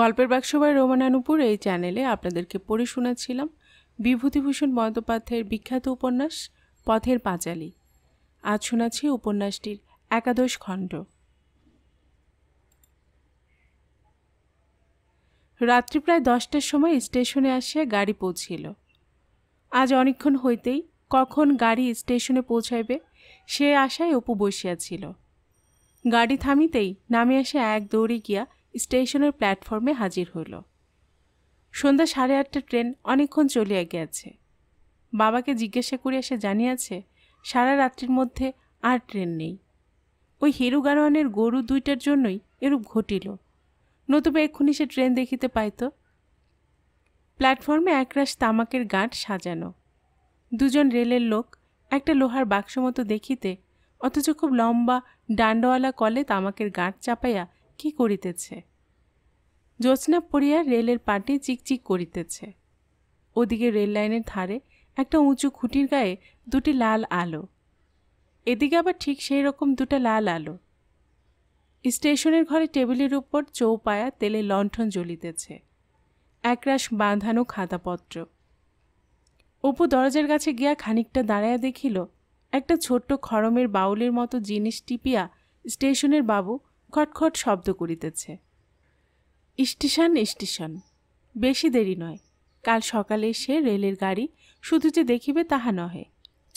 গল্পের বাক্সবায় রোমানানুপুর এই চ্যানেলে আপনাদেরকে পড়ে শোনাচ্ছিলাম বিভূতিভূষণ বন্দ্যোপাধ্যায়ের বিখ্যাত উপন্যাস পথের পাঁচালী আজ শোনাচ্ছি উপন্যাসটির একাদশ খণ্ড রাত্রি প্রায় দশটার সময় স্টেশনে আসিয়া গাড়ি পৌঁছিল আজ অনেকক্ষণ হইতেই কখন গাড়ি স্টেশনে পৌঁছাইবে সে আশায় অপু বসিয়াছিল গাড়ি থামিতেই নামে আসে এক দৌড়ে গিয়া স্টেশনের প্ল্যাটফর্মে হাজির হইল সন্ধ্যা সাড়ে আটটা ট্রেন অনেকক্ষণ চলিয়া গিয়াছে বাবাকে জিজ্ঞাসা করিয়া সে জানিয়াছে সারা রাত্রির মধ্যে আর ট্রেন নেই ওই হেরু গারোয়ানের গরু দুইটার জন্যই এরূপ ঘটিল নতুবা এক্ষুনি সে ট্রেন দেখিতে পাইত প্ল্যাটফর্মে একরাশ তামাকের গাঁট সাজানো দুজন রেলের লোক একটা লোহার বাক্স মতো দেখিতে অথচ খুব লম্বা ডান্ডওয়ালা কলে তামাকের গাঁট চাপাইয়া কি করিতেছে জ্যোৎস্না পড়িয়া রেলের পাটে চিকচিক করিতেছে ওদিকে রেল লাইনের ধারে একটা উঁচু খুঁটির গায়ে দুটি লাল আলো এদিকে আবার ঠিক সেই রকম দুটা লাল আলো স্টেশনের ঘরে টেবিলের উপর চৌপায়া তেলে লণ্ঠন জ্বলিতেছে একরাশ বাঁধানো খাতাপত্র অপু দরজার কাছে গিয়া খানিকটা দাঁড়াইয়া দেখিল একটা ছোট্ট খড়মের বাউলের মতো জিনিস টিপিয়া স্টেশনের বাবু খটখট শব্দ করিতেছে স্টেশন স্টেশন বেশি দেরি নয় কাল সকালে সে রেলের গাড়ি শুধু যে দেখিবে তাহা নহে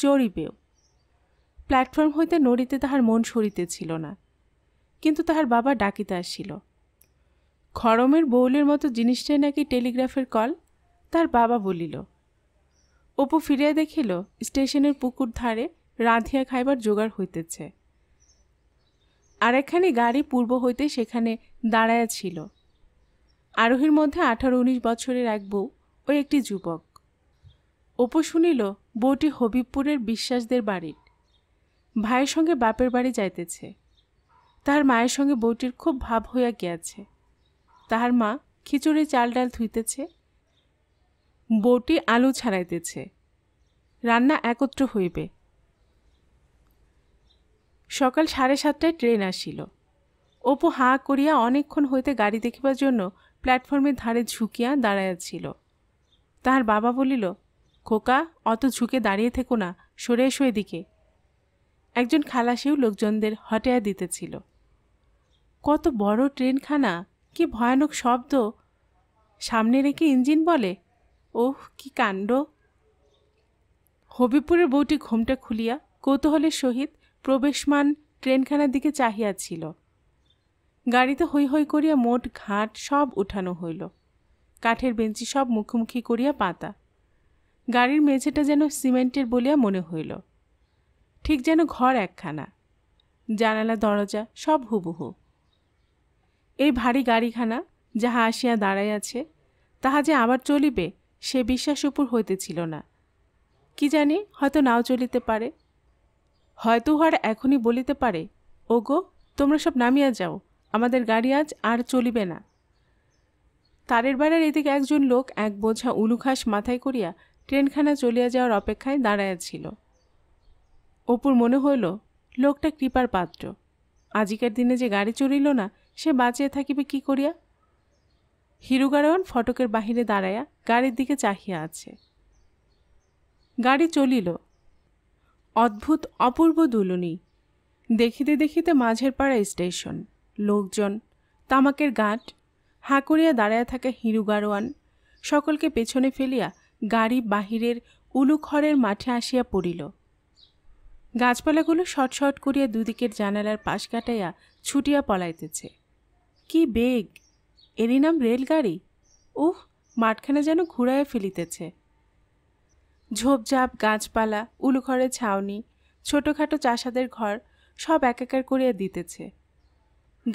চড়িবেও প্ল্যাটফর্ম হইতে নড়িতে তাহার মন সরিতেছিল না কিন্তু তাহার বাবা ডাকিতে আসিল খরমের বৌলের মতো জিনিসটাই নাকি টেলিগ্রাফের কল তার বাবা বলিল অপু ফিরিয়া দেখিল স্টেশনের পুকুর ধারে রাঁধিয়া খাইবার জোগাড় হইতেছে আর একখানি গাড়ি পূর্ব হইতে সেখানে দাঁড়ায়া ছিল আরোহীর মধ্যে আঠারো উনিশ বছরের এক বউ ও একটি যুবক অপু শুনিল বউটি হবিবপুরের বিশ্বাসদের বাড়ির ভাইয়ের সঙ্গে বাপের বাড়ি যাইতেছে তাহার মায়ের সঙ্গে বউটির খুব ভাব হইয়া গিয়াছে তাহার মা খিচুড়ি চাল ডাল ধুইতেছে বউটি আলু ছাড়াইতেছে রান্না একত্র হইবে সকাল সাড়ে সাতটায় ট্রেন আসিল অপু হাঁ করিয়া অনেকক্ষণ হইতে গাড়ি দেখিবার জন্য প্ল্যাটফর্মের ধারে ঝুঁকিয়া দাঁড়াইয়াছিল তাহার বাবা বলিল খোকা অত ঝুঁকে দাঁড়িয়ে থেকো না সরে এসো এদিকে একজন খালাসিও লোকজনদের হটাইয়া দিতেছিল কত বড় ট্রেনখানা কি ভয়ানক শব্দ সামনে রেখে ইঞ্জিন বলে ওহ কি কাণ্ড হবিপুরের বউটি ঘোমটা খুলিয়া কৌতূহলের সহিত প্রবেশমান ট্রেনখানার দিকে চাহিয়াছিল গাড়িতে হৈ হৈ করিয়া মোট ঘাট সব উঠানো হইল কাঠের বেঞ্চি সব মুখোমুখি করিয়া পাতা গাড়ির মেঝেটা যেন সিমেন্টের বলিয়া মনে হইল ঠিক যেন ঘর একখানা জানালা দরজা সব হুবহু এই ভারী গাড়িখানা যাহা আসিয়া দাঁড়াইয়াছে তাহা যে আবার চলিবে সে বিশ্বাস উপর হইতেছিল না কি জানি হয়তো নাও চলিতে পারে হয়তো উহার এখনই বলিতে পারে ওগো তোমরা সব নামিয়া যাও আমাদের গাড়ি আজ আর চলিবে না তারের বেড়ার এদিকে একজন লোক এক বোঝা উলুখাস মাথায় করিয়া ট্রেনখানা চলিয়া যাওয়ার অপেক্ষায় দাঁড়াইয়াছিল অপুর মনে হইল লোকটা কৃপার পাত্র আজিকার দিনে যে গাড়ি চড়িল না সে বাঁচিয়া থাকিবে কি করিয়া হিরুগারায়ণ ফটকের বাহিরে দাঁড়াইয়া গাড়ির দিকে চাহিয়া আছে গাড়ি চলিল অদ্ভুত অপূর্ব দুলুনি দেখিতে দেখিতে মাঝের পাড়া স্টেশন লোকজন তামাকের গাঁট হাঁ করিয়া দাঁড়ায় থাকা হিরু গারোয়ান সকলকে পেছনে ফেলিয়া গাড়ি বাহিরের খড়ের মাঠে আসিয়া পড়িল গাছপালাগুলো শট করিয়া দুদিকের জানালার পাশ কাটাইয়া ছুটিয়া পলাইতেছে কি বেগ এরই নাম রেলগাড়ি উহ মাঠখানা যেন ঘুরাইয়া ফেলিতেছে ঝোপঝাপ গাছপালা উলুঘরের ছাউনি ছোটোখাটো চাষাদের ঘর সব একাকার করিয়া দিতেছে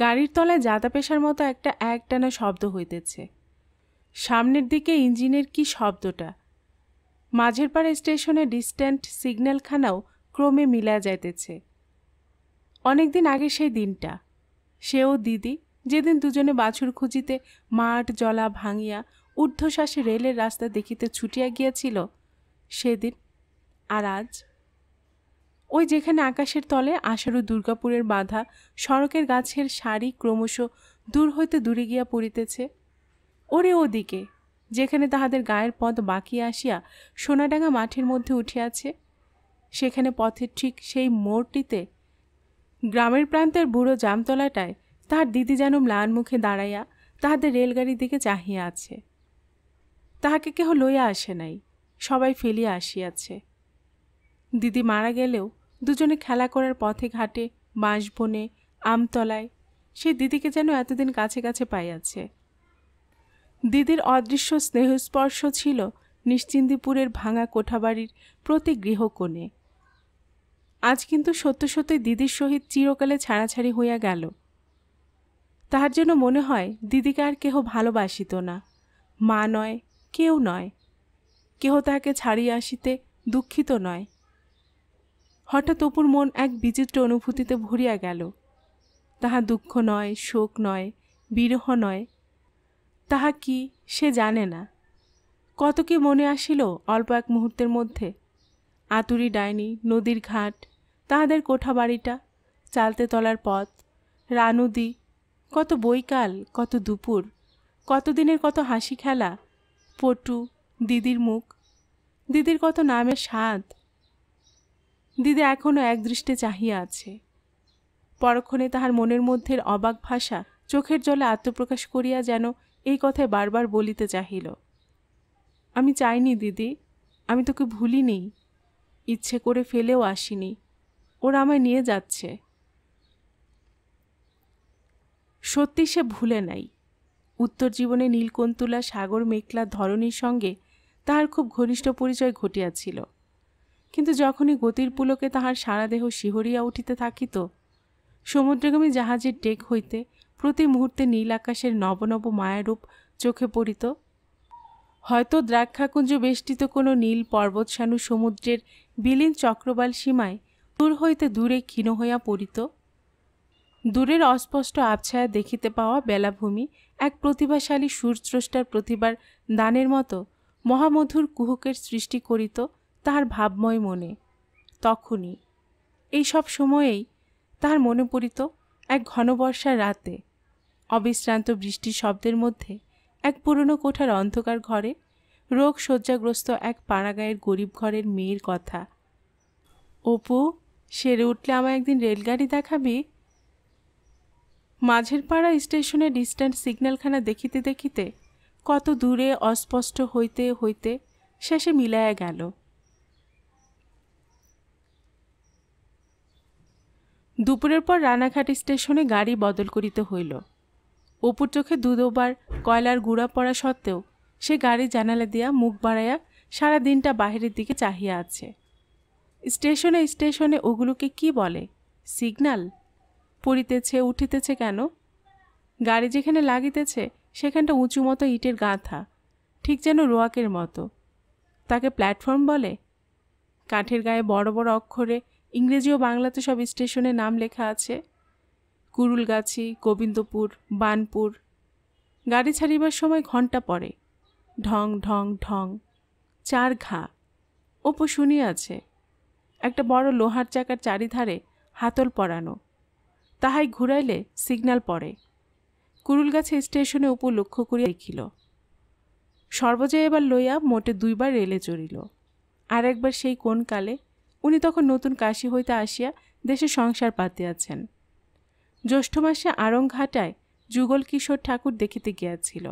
গাড়ির তলায় যাতা পেশার মতো একটা একটানা শব্দ হইতেছে সামনের দিকে ইঞ্জিনের কি শব্দটা মাঝের পাড় স্টেশনে ডিস্ট্যান্ট সিগন্যালখানাও ক্রমে মিলা যাইতেছে অনেকদিন আগে সেই দিনটা সেও দিদি যেদিন দুজনে বাছুর খুঁজিতে মাঠ জলা ভাঙিয়া ঊর্ধ্বশ্বাসে রেলের রাস্তা দেখিতে ছুটিয়া গিয়াছিল সেদিন আর আজ ওই যেখানে আকাশের তলে আশারু দুর্গাপুরের বাধা সড়কের গাছের শাড়ি ক্রমশ দূর হইতে দূরে গিয়া পড়িতেছে ওরে ওদিকে যেখানে তাহাদের গায়ের পথ বাকি আসিয়া সোনাডাঙ্গা মাঠের মধ্যে উঠিয়াছে সেখানে পথের ঠিক সেই মোড়টিতে গ্রামের প্রান্তের বুড়ো জামতলাটায় তাহার দিদি যেন ম্লান মুখে দাঁড়াইয়া তাহাদের রেলগাড়ির দিকে চাহিয়া আছে তাহাকে কেহ লইয়া আসে নাই সবাই ফেলিয়া আসিয়াছে দিদি মারা গেলেও দুজনে খেলা করার পথে ঘাটে বাঁশ বনে আমতলায় সে দিদিকে যেন এতদিন কাছে কাছে পাইয়াছে দিদির অদৃশ্য স্নেহস্পর্শ ছিল নিশ্চিন্দিপুরের ভাঙা কোঠাবাড়ির প্রতি গৃহকোণে আজ কিন্তু সত্য সত্যই দিদির সহিত চিরকালে ছাড়াছাড়ি হইয়া গেল তাহার জন্য মনে হয় দিদিকে আর কেহ ভালোবাসিত না মা নয় কেউ নয় কেহ তাহাকে ছাড়িয়া আসিতে দুঃখিত নয় হঠাৎ অপুর মন এক বিচিত্র অনুভূতিতে ভরিয়া গেল তাহা দুঃখ নয় শোক নয় বিরহ নয় তাহা কি সে জানে না কত কি মনে আসিল অল্প এক মুহূর্তের মধ্যে আতুরি ডাইনি নদীর ঘাট তাহাদের কোঠা বাড়িটা চালতে তলার পথ রানুদি কত বৈকাল কত দুপুর কতদিনের কত হাসি খেলা পটু দিদির মুখ দিদির কত নামের স্বাদ দিদি এখনও একদৃষ্টে চাহিয়া আছে পরক্ষণে তাহার মনের মধ্যের অবাক ভাষা চোখের জলে আত্মপ্রকাশ করিয়া যেন এই কথায় বারবার বলিতে চাহিল আমি চাইনি দিদি আমি তোকে ভুলিনি ইচ্ছে করে ফেলেও আসিনি ওরা আমায় নিয়ে যাচ্ছে সত্যি সে ভুলে নাই উত্তর জীবনে নীলকন্তুলা সাগর মেঘলা ধরনীর সঙ্গে তাহার খুব ঘনিষ্ঠ পরিচয় ঘটিয়াছিল কিন্তু যখনই গতির পুলকে তাহার সারা দেহ শিহরিয়া উঠিতে থাকিত সমুদ্রগামী জাহাজের ডেক হইতে প্রতি মুহূর্তে নীল আকাশের নবনব মায়ারূপ চোখে পড়িত হয়তো দ্রাক্ষাকুঞ্জ বেষ্টিত কোনো নীল পর্বতসানু সমুদ্রের বিলীন চক্রবাল সীমায় দূর হইতে দূরে ক্ষীণ হইয়া পড়িত দূরের অস্পষ্ট আবছায়া দেখিতে পাওয়া বেলাভূমি এক প্রতিভাশালী সূর্যস্রষ্টার প্রতিভার দানের মতো মহামধুর কুহুকের সৃষ্টি করিত তাহার ভাবময় মনে তখনই এই সব সময়েই তাহার মনে পড়িত এক ঘনবর্ষার রাতে অবিশ্রান্ত বৃষ্টি শব্দের মধ্যে এক পুরনো কোঠার অন্ধকার ঘরে রোগ শয্যাগ্রস্ত এক পাড়াগাঁয়ের গরিব ঘরের মেয়ের কথা অপু সেরে উঠলে আমায় একদিন রেলগাড়ি দেখাবি মাঝের পাড়া স্টেশনে ডিস্ট্যান্ট সিগন্যালখানা দেখিতে দেখিতে কত দূরে অস্পষ্ট হইতে হইতে শেষে মিলাইয়া গেল দুপুরের পর রানাঘাট স্টেশনে গাড়ি বদল করিতে হইল অপুর চোখে দুদোবার কয়লার গুড়া পড়া সত্ত্বেও সে গাড়ি জানালা দিয়া মুখ বাড়াইয়া সারা দিনটা বাহিরের দিকে চাহিয়া আছে স্টেশনে স্টেশনে ওগুলোকে কি বলে সিগনাল পড়িতেছে উঠিতেছে কেন গাড়ি যেখানে লাগিতেছে সেখানটা উঁচু মতো ইটের গাঁথা ঠিক যেন রোয়াকের মতো তাকে প্ল্যাটফর্ম বলে কাঠের গায়ে বড় বড় অক্ষরে ইংরেজি ও বাংলাতে সব স্টেশনে নাম লেখা আছে কুরুলগাছি গোবিন্দপুর বানপুর গাড়ি ছাড়িবার সময় ঘন্টা পড়ে ঢং ঢং ঢং চার ঘা শুনি শুনিয়াছে একটা বড় লোহার চাকার চারিধারে হাতল পরানো তাহাই ঘুরাইলে সিগন্যাল পড়ে কুরুলগাছা স্টেশনে উপর লক্ষ্য করিয়া দেখিল সর্বজয়া এবার লইয়া মোটে দুইবার রেলে চড়িল আর একবার সেই কোন কালে উনি তখন নতুন কাশি হইতে আসিয়া দেশে সংসার পাতিয়াছেন জ্যৈষ্ঠ মাসে আড়ংঘাটায় যুগল কিশোর ঠাকুর দেখিতে গিয়াছিল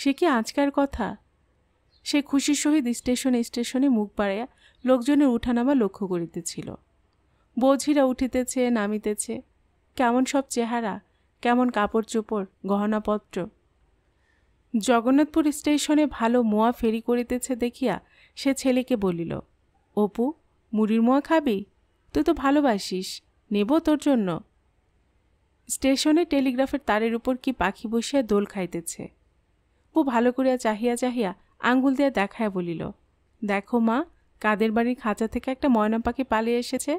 সে কি আজকার কথা সে খুশির সহিত স্টেশনে স্টেশনে মুখ বাড়াইয়া লোকজনের উঠানামা লক্ষ্য করিতেছিল বোঝিরা উঠিতেছে নামিতেছে কেমন সব চেহারা কেমন কাপড় চোপড় গহনাপত্র জগন্নাথপুর স্টেশনে ভালো মোয়া ফেরি করিতেছে দেখিয়া সে ছেলেকে বলিল অপু মুড়ির মোয়া খাবি তুই তো ভালোবাসিস নেব তোর জন্য স্টেশনে টেলিগ্রাফের তারের উপর কি পাখি বসিয়া দোল খাইতেছে ও ভালো করিয়া চাহিয়া চাহিয়া আঙ্গুল দিয়া দেখায় বলিল দেখো মা কাদের বাড়ির খাঁচা থেকে একটা ময়না পাখি পালিয়ে এসেছে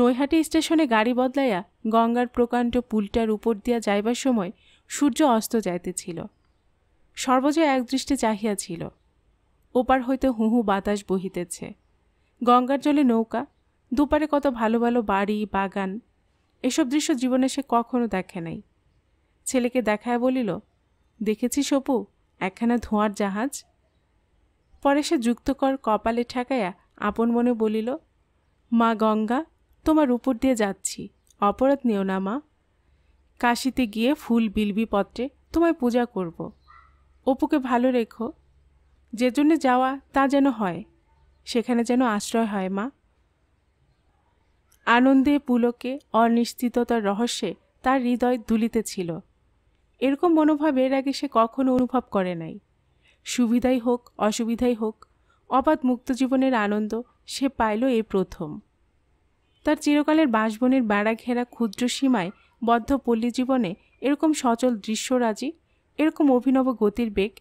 নৈহাটি স্টেশনে গাড়ি বদলাইয়া গঙ্গার প্রকাণ্ড পুলটার উপর দিয়া যাইবার সময় সূর্য অস্ত যাইতেছিল সর্বজয় একদৃষ্টে চাহিয়াছিল ওপার হইতে হুহু বাতাস বহিতেছে গঙ্গার জলে নৌকা দুপারে কত ভালো ভালো বাড়ি বাগান এসব দৃশ্য জীবনে সে কখনো দেখে নাই ছেলেকে দেখায় বলিল দেখেছি সপু একখানা ধোঁয়ার জাহাজ পরে সে যুক্তকর কপালে ঠেকাইয়া আপন মনে বলিল মা গঙ্গা তোমার উপর দিয়ে যাচ্ছি অপরাধ নিও না মা কাশিতে গিয়ে ফুল বিলবি পত্রে তোমায় পূজা করব। অপুকে ভালো রেখো যে জন্যে যাওয়া তা যেন হয় সেখানে যেন আশ্রয় হয় মা আনন্দে পুলকে অনিশ্চিততার রহস্যে তার হৃদয় দুলিতেছিল এরকম মনোভাব এর আগে সে কখনো অনুভব করে নাই সুবিধাই হোক অসুবিধাই হোক অবাধ মুক্ত জীবনের আনন্দ সে পাইল এই প্রথম তার চিরকালের বাসবনের বেড়া ঘেরা ক্ষুদ্র সীমায় বদ্ধ পল্লী জীবনে এরকম সচল দৃশ্যরাজি এরকম অভিনব গতির বেগ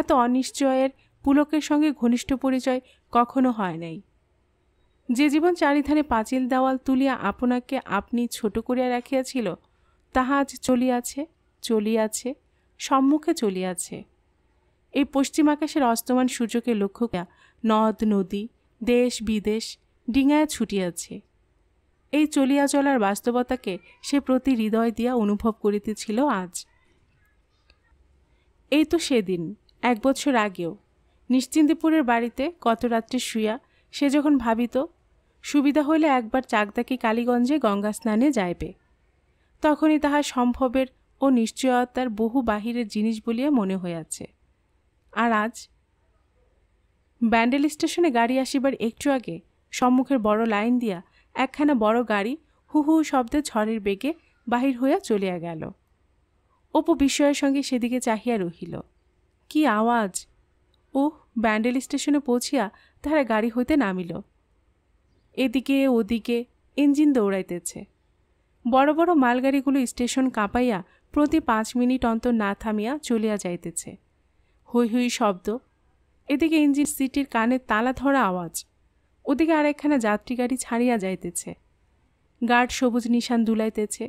এত অনিশ্চয়ের পুলকের সঙ্গে ঘনিষ্ঠ পরিচয় কখনো হয় নাই যে জীবন চারিধারে পাঁচিল দেওয়াল তুলিয়া আপনাকে আপনি ছোট করিয়া রাখিয়াছিল তাহা আজ চলিয়াছে চলিয়াছে সম্মুখে চলিয়াছে এই পশ্চিম আকাশের অস্তমান সূর্যকে লক্ষ্য করিয়া নদ নদী দেশ বিদেশ ডিঙায় ছুটিয়াছে এই চলিয়া চলার বাস্তবতাকে সে প্রতি হৃদয় দিয়া অনুভব করিতেছিল আজ এই তো সেদিন এক বছর আগেও নিশ্চিন্দিপুরের বাড়িতে কত রাত্রে শুয়া সে যখন ভাবিত সুবিধা হইলে একবার চাকদাকি কালীগঞ্জে গঙ্গা স্নানে যাইবে তখনই তাহা সম্ভবের ও নিশ্চয়তার বহু বাহিরের জিনিস বলিয়া মনে হইয়াছে আর আজ ব্যান্ডেল স্টেশনে গাড়ি আসিবার একটু আগে সম্মুখের বড় লাইন দিয়া একখানা বড় গাড়ি হু হু শব্দে ঝড়ের বেগে বাহির হইয়া চলিয়া গেল অপু বিস্ময়ের সঙ্গে সেদিকে চাহিয়া রহিল কি আওয়াজ ও ব্যান্ডেল স্টেশনে পৌঁছিয়া তাহারা গাড়ি হইতে নামিল এদিকে ওদিকে ইঞ্জিন দৌড়াইতেছে বড় বড় মালগাড়িগুলো স্টেশন কাঁপাইয়া প্রতি পাঁচ মিনিট অন্তর না থামিয়া চলিয়া যাইতেছে হৈ হৈ শব্দ এদিকে ইঞ্জিন সিটির কানে তালা ধরা আওয়াজ ওদিকে আর একখানা যাত্রী গাড়ি ছাড়িয়া যাইতেছে গার্ড সবুজ নিশান দুলাইতেছে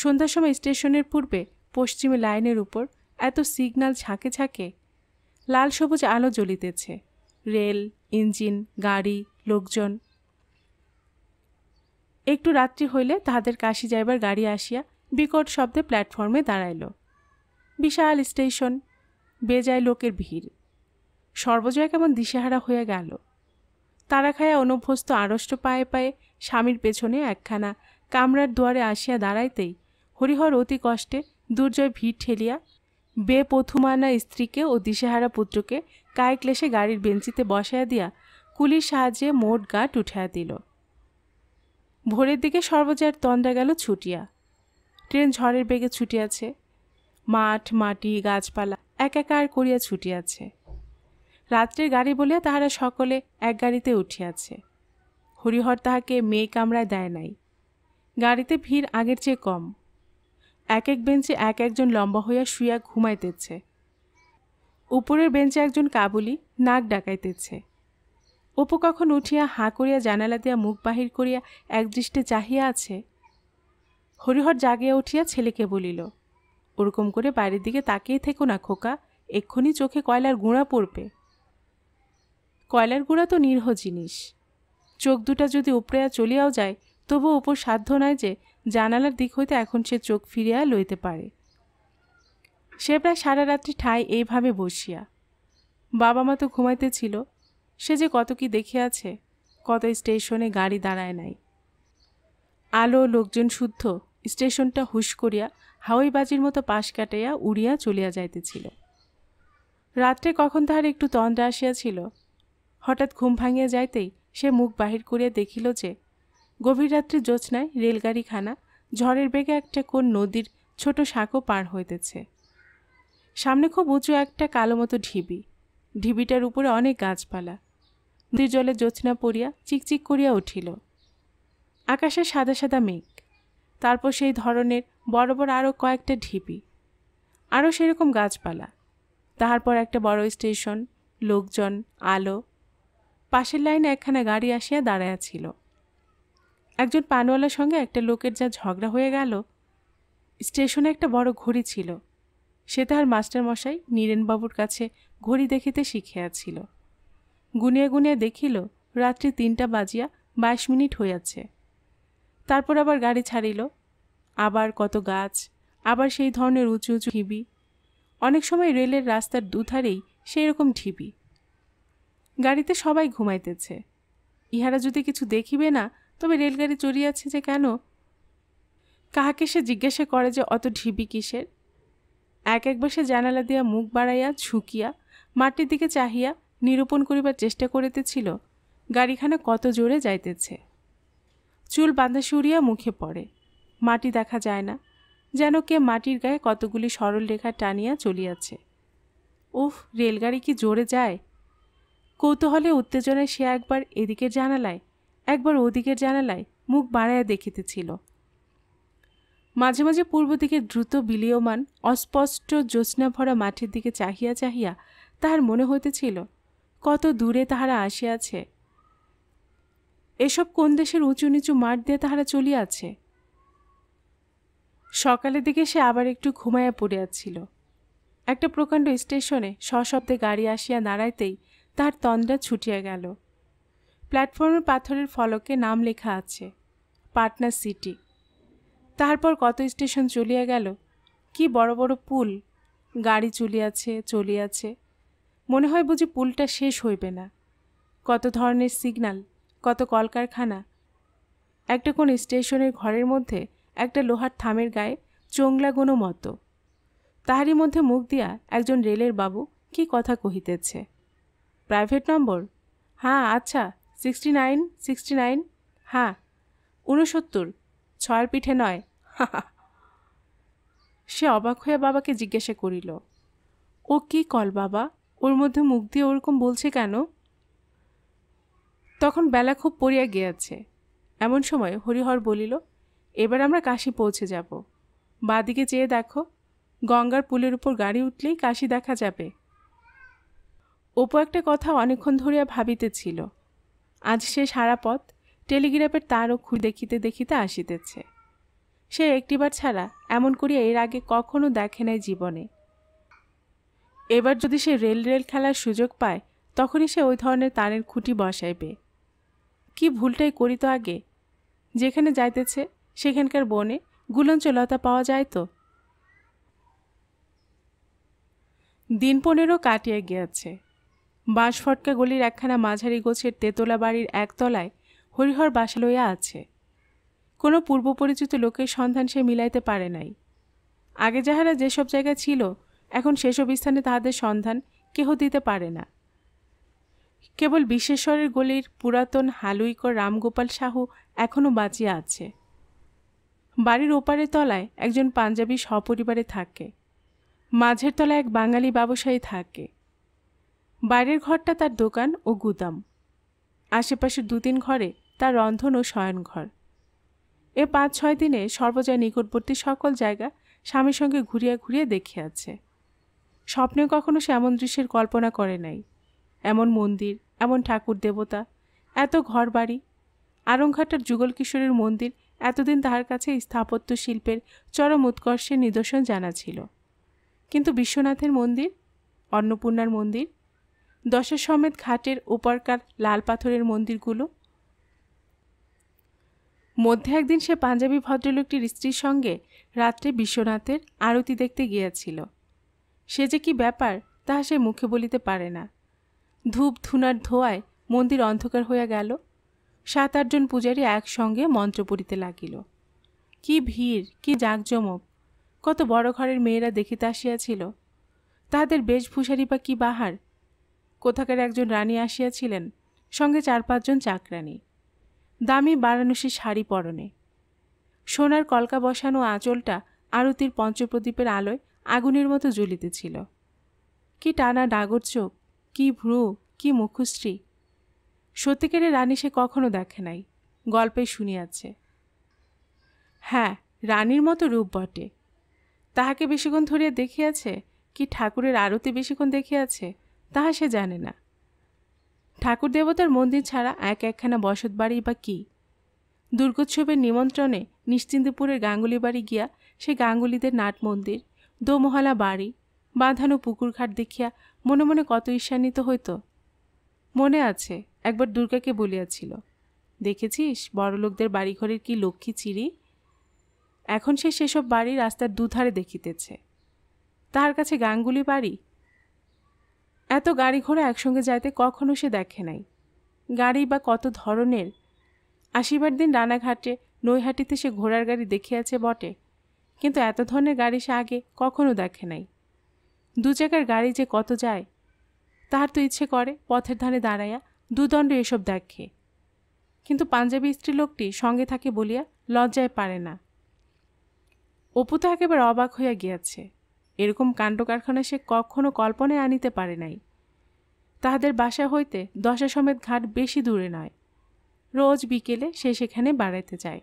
সন্ধ্যার সময় স্টেশনের পূর্বে পশ্চিমে লাইনের উপর এত সিগনাল ঝাঁকে ঝাঁকে লাল সবুজ আলো জ্বলিতেছে রেল ইঞ্জিন গাড়ি লোকজন একটু রাত্রি হইলে তাহাদের কাশি যাইবার গাড়ি আসিয়া বিকট শব্দে প্ল্যাটফর্মে দাঁড়াইল বিশাল স্টেশন বেজায় লোকের ভিড় সর্বজয়া কেমন দিশেহারা হয়ে গেল তারা খায়া অনভ্যস্ত আড়ষ্ট পায়ে পায়ে স্বামীর পেছনে একখানা কামরার দুয়ারে আসিয়া দাঁড়াইতেই হরিহর অতি কষ্টে দুর্জয় ভিড় ঠেলিয়া বেপথুমানা স্ত্রীকে ও দিশেহারা পুত্রকে কায় ক্লেশে গাড়ির বেঞ্চিতে বসাইয়া দিয়া কুলির সাহায্যে মোট গাঁট উঠাইয়া দিল ভোরের দিকে সর্বজয়ের তন্দ্রা গেল ছুটিয়া ট্রেন ঝড়ের বেগে ছুটিয়াছে মাঠ মাটি গাছপালা একাকার করিয়া ছুটিয়াছে রাত্রের গাড়ি বলিয়া তাহারা সকলে এক গাড়িতে উঠিয়াছে হরিহর তাহাকে মেয়ে কামড়ায় দেয় নাই গাড়িতে ভিড় আগের চেয়ে কম এক এক বেঞ্চে এক একজন লম্বা হইয়া শুইয়া ঘুমাইতেছে উপরের বেঞ্চে একজন কাবুলি নাক ডাকাইতেছে অপু কখন উঠিয়া হাঁ করিয়া জানালা দিয়া মুখ বাহির করিয়া একদৃষ্টে চাহিয়া আছে হরিহর জাগিয়া উঠিয়া ছেলেকে বলিল ওরকম করে বাইরের দিকে তাকিয়ে থেকো না খোকা এক্ষুনি চোখে কয়লার গুঁড়া পড়বে কয়লার গুঁড়া তো নির্হ জিনিস চোখ দুটা যদি উপড়েয়া চলিয়াও যায় তবু উপর সাধ্য নয় যে জানালার দিক হইতে এখন সে চোখ ফিরিয়া লইতে পারে সে প্রায় সারা রাত্রি ঠাই এইভাবে বসিয়া বাবা মা তো ঘুমাইতেছিল সে যে কত কি দেখিয়াছে কত স্টেশনে গাড়ি দাঁড়ায় নাই আলো লোকজন শুদ্ধ স্টেশনটা হুশ করিয়া হাওয়াইবাজির মতো পাশ কাটাইয়া উড়িয়া চলিয়া যাইতেছিল রাত্রে কখন তাহার একটু তন্দ্রা আসিয়াছিল হঠাৎ ঘুম ভাঙিয়া যাইতেই সে মুখ বাহির করিয়া দেখিল যে গভীর রাত্রি জ্যোৎস্নায় রেলগাড়িখানা ঝড়ের বেগে একটা কোন নদীর ছোট শাঁকও পার হইতেছে সামনে খুব উঁচু একটা কালো মতো ঢিবি ঢিবিটার উপরে অনেক গাছপালা নদীর জলে জ্যোৎস্না পড়িয়া চিকচিক করিয়া উঠিল আকাশে সাদা সাদা মেঘ তারপর সেই ধরনের বড় বড় আরও কয়েকটা ঢিবি আরও সেরকম গাছপালা তাহার পর একটা বড় স্টেশন লোকজন আলো পাশের লাইনে একখানা গাড়ি আসিয়া দাঁড়াইয়া ছিল একজন পানওয়ালার সঙ্গে একটা লোকের যা ঝগড়া হয়ে গেল স্টেশনে একটা বড় ঘড়ি ছিল সে তাহার মাস্টারমশাই নীরেনবাবুর কাছে ঘড়ি দেখিতে শিখিয়াছিল গুনিয়া গুনিয়া দেখিল রাত্রি তিনটা বাজিয়া বাইশ মিনিট হইয়াছে তারপর আবার গাড়ি ছাড়িল আবার কত গাছ আবার সেই ধরনের উঁচু উঁচু ঢিবি অনেক সময় রেলের রাস্তার দুধারেই সেই রকম ঢিবি গাড়িতে সবাই ঘুমাইতেছে ইহারা যদি কিছু দেখিবে না তবে রেলগাড়ি চড়িয়াছে যে কেন কাহাকে সে জিজ্ঞাসা করে যে অত ঢিবি কিসের এক একবার সে জানালা দিয়া মুখ বাড়াইয়া ঝুঁকিয়া মাটির দিকে চাহিয়া নিরূপণ করিবার চেষ্টা করিতেছিল গাড়িখানা কত জোরে যাইতেছে চুল বাঁধা সুরিয়া মুখে পড়ে মাটি দেখা যায় না যেন কে মাটির গায়ে কতগুলি সরল রেখা টানিয়া চলিয়াছে উফ রেলগাড়ি কি জোরে যায় কৌতূহলে উত্তেজনায় সে একবার এদিকের জানালায় একবার ওদিকের জানালায় মুখ বাড়াইয়া দেখিতেছিল মাঝে মাঝে পূর্ব দিকে দ্রুত বিলীয়মান অস্পষ্ট জ্যোৎস্না ভরা মাঠের দিকে চাহিয়া চাহিয়া তাহার মনে হইতেছিল কত দূরে তাহারা আসিয়াছে এসব কোন দেশের উঁচু নিচু মাঠ দিয়ে তাহারা চলিয়াছে সকালের দিকে সে আবার একটু ঘুমাইয়া পড়িয়াছিল একটা প্রকাণ্ড স্টেশনে সশব্দে গাড়ি আসিয়া দাঁড়াইতেই তার তন্দ্রা ছুটিয়া গেল প্ল্যাটফর্মের পাথরের ফলকে নাম লেখা আছে পাটনা সিটি তারপর কত স্টেশন চলিয়া গেল কি বড় বড় পুল গাড়ি চলিয়াছে চলিয়াছে মনে হয় বুঝি পুলটা শেষ হইবে না কত ধরনের সিগনাল কত কলকারখানা একটা কোন স্টেশনের ঘরের মধ্যে একটা লোহার থামের গায়ে চোংলাগোনো মতো তাহারই মধ্যে মুখ দিয়া একজন রেলের বাবু কি কথা কহিতেছে প্রাইভেট নম্বর হ্যাঁ আচ্ছা সিক্সটি নাইন সিক্সটি নাইন হ্যাঁ উনসত্তর ছয়ের পিঠে নয় সে অবাক হয়ে বাবাকে জিজ্ঞাসা করিল ও কি কল বাবা ওর মধ্যে মুখ দিয়ে ওরকম বলছে কেন তখন বেলা খুব পড়িয়া গিয়াছে এমন সময় হরিহর বলিল এবার আমরা কাশি পৌঁছে যাব বাদিকে চেয়ে দেখো গঙ্গার পুলের উপর গাড়ি উঠলেই কাশি দেখা যাবে অপু একটা কথা অনেকক্ষণ ধরিয়া ভাবিতেছিল আজ সে সারা পথ টেলিগ্রাফের তারও খুঁজে দেখিতে দেখিতে আসিতেছে সে একটিবার ছাড়া এমন করিয়া এর আগে কখনো দেখে নাই জীবনে এবার যদি সে রেল রেল খেলার সুযোগ পায় তখনই সে ওই ধরনের তারের খুঁটি বসাইবে কি ভুলটাই করিত আগে যেখানে যাইতেছে সেখানকার বনে গুলঞ্চলতা পাওয়া যায় তো দিন পনেরো কাটিয়ে গিয়াছে বাঁশ ফটকা গলির একখানা মাঝারি গোছের তেতলা বাড়ির একতলায় হরিহর বাসা লইয়া আছে কোনো পূর্ব পরিচিত লোকের সন্ধান সে মিলাইতে পারে নাই আগে যাহারা যেসব জায়গা ছিল এখন সেসব স্থানে তাহাদের সন্ধান কেহ দিতে পারে না কেবল বিশ্বেশ্বরের গলির পুরাতন হালুইকর রামগোপাল সাহু এখনও বাঁচিয়া আছে বাড়ির ওপারের তলায় একজন পাঞ্জাবি সপরিবারে থাকে মাঝের তলায় এক বাঙালি ব্যবসায়ী থাকে বাইরের ঘরটা তার দোকান ও গুদাম আশেপাশে দু তিন ঘরে তার রন্ধন ও শয়নঘর এ পাঁচ ছয় দিনে সর্বজয় নিকটবর্তী সকল জায়গা স্বামীর সঙ্গে ঘুরিয়া ঘুরিয়ে দেখে আছে স্বপ্নে কখনো সে এমন দৃশ্যের কল্পনা করে নাই এমন মন্দির এমন ঠাকুর দেবতা এত ঘর বাড়ি আরংঘাটার যুগল কিশোরের মন্দির এতদিন তাহার কাছে স্থাপত্য শিল্পের চরম উৎকর্ষের নিদর্শন জানা ছিল কিন্তু বিশ্বনাথের মন্দির অন্নপূর্ণার মন্দির দশাসমেত ঘাটের ওপারকার লাল পাথরের মন্দিরগুলো মধ্যে একদিন সে পাঞ্জাবি ভদ্রলোকটির স্ত্রীর সঙ্গে রাত্রে বিশ্বনাথের আরতি দেখতে গিয়াছিল সে যে কি ব্যাপার তাহা সে মুখে বলিতে পারে না ধূপ ধুনার ধোয়ায় মন্দির অন্ধকার হইয়া গেল সাত আটজন পূজারী একসঙ্গে মন্ত্র পড়িতে লাগিল কি ভিড় কি জাঁকজমক কত বড় ঘরের মেয়েরা দেখিতে আসিয়াছিল তাহাদের বেশভূষারি বা কি বাহার কোথাকার একজন রানী আসিয়াছিলেন সঙ্গে চার পাঁচজন চাকরানী দামি বারাণসী শাড়ি পরনে সোনার কলকা বসানো আঁচলটা আরতির পঞ্চপ্রদীপের আলোয় আগুনের মতো জ্বলিতেছিল কি টানা ডাগর চোখ কি ভ্রু কি মুখশ্রী সত্যিকারের রানী সে কখনো দেখে নাই গল্পে শুনিয়াছে হ্যাঁ রানীর মতো রূপ বটে তাহাকে বেশিক্ষণ ধরিয়া দেখিয়াছে কি ঠাকুরের আরতি বেশিক্ষণ দেখিয়াছে তাহা সে জানে না ঠাকুর দেবতার মন্দির ছাড়া এক একখানা বসত বাড়ি বা কী দুর্গোৎসবের নিমন্ত্রণে নিশ্চিন্তপুরের গাঙ্গুলি বাড়ি গিয়া সে গাঙ্গুলিদের নাট মন্দির দোমহলা বাড়ি বাঁধানো পুকুরঘাট দেখিয়া মনে মনে কত ঈর্ষান্বিত হইত মনে আছে একবার দুর্গাকে বলিয়াছিল দেখেছিস বড়লোকদের বাড়িঘরের কি লক্ষ্মী চিরি এখন সে সেসব বাড়ি রাস্তার দুধারে দেখিতেছে তাহার কাছে গাঙ্গুলি বাড়ি এত গাড়ি ঘোড়া একসঙ্গে যাইতে কখনো সে দেখে নাই গাড়ি বা কত ধরনের আসিবার দিন রানাঘাটে নৈহাটিতে সে ঘোড়ার গাড়ি দেখিয়াছে বটে কিন্তু এত ধরনের গাড়ি সে আগে কখনো দেখে নাই দু চাকার গাড়ি যে কত যায় তাহার তো ইচ্ছে করে পথের ধারে দাঁড়াইয়া দুদণ্ড এসব দেখে কিন্তু পাঞ্জাবি স্ত্রী লোকটি সঙ্গে থাকে বলিয়া লজ্জায় পারে না অপু তো একেবারে অবাক হইয়া গিয়াছে এরকম কাণ্ড কারখানা সে কখনো কল্পনায় আনিতে পারে নাই তাহাদের বাসা হইতে দশা সমেত ঘাট বেশি দূরে নয় রোজ বিকেলে সে সেখানে বাড়াইতে যায়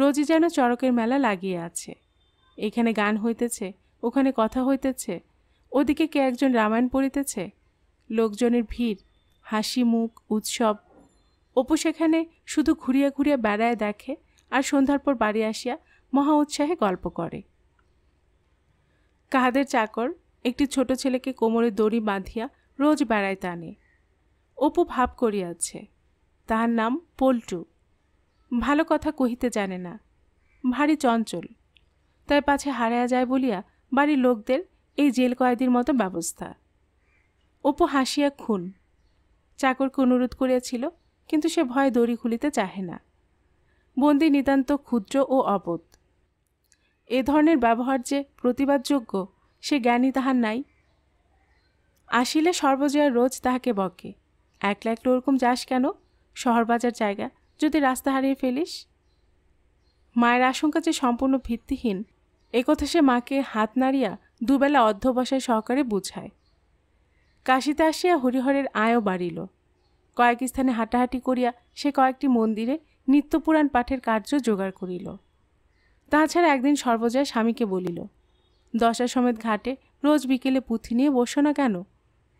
রোজই যেন চড়কের মেলা লাগিয়ে আছে এখানে গান হইতেছে ওখানে কথা হইতেছে ওদিকে কে একজন রামায়ণ পড়িতেছে লোকজনের ভিড় হাসি মুখ উৎসব অপু সেখানে শুধু ঘুরিয়া ঘুরিয়া বেড়ায় দেখে আর সন্ধ্যার পর বাড়ি আসিয়া মহা উৎসাহে গল্প করে কাহাদের চাকর একটি ছোট ছেলেকে কোমরে দড়ি বাঁধিয়া রোজ বেড়ায় তানে অপু ভাব করিয়াছে তাহার নাম পল্টু ভালো কথা কহিতে জানে না ভারী চঞ্চল তাই পাছে হারায়া যায় বলিয়া বাড়ির লোকদের এই জেল কয়েদির মতো ব্যবস্থা অপু হাসিয়া খুন চাকরকে অনুরোধ করিয়াছিল কিন্তু সে ভয়ে দড়ি খুলিতে চাহে না বন্দি নিতান্ত ক্ষুদ্র ও অবোধ এ ধরনের ব্যবহার যে প্রতিবাদযোগ্য সে জ্ঞানী তাহার নাই আসিলে সর্বজয়া রোজ তাহাকে বকে একলা একলা ওরকম যাস কেন শহরবাজার জায়গা যদি রাস্তা হারিয়ে ফেলিস মায়ের আশঙ্কা যে সম্পূর্ণ ভিত্তিহীন একথা সে মাকে হাত নাড়িয়া দুবেলা অধ্যবসায় সহকারে বুঝায় কাশিতে আসিয়া হরিহরের আয়ও বাড়িল কয়েক স্থানে হাঁটাহাঁটি করিয়া সে কয়েকটি মন্দিরে নিত্যপুরাণ পাঠের কার্য জোগাড় করিল তাছাড়া একদিন সর্বজয়া স্বামীকে বলিল দশা সমেত ঘাটে রোজ বিকেলে পুঁথি নিয়ে বসো না কেন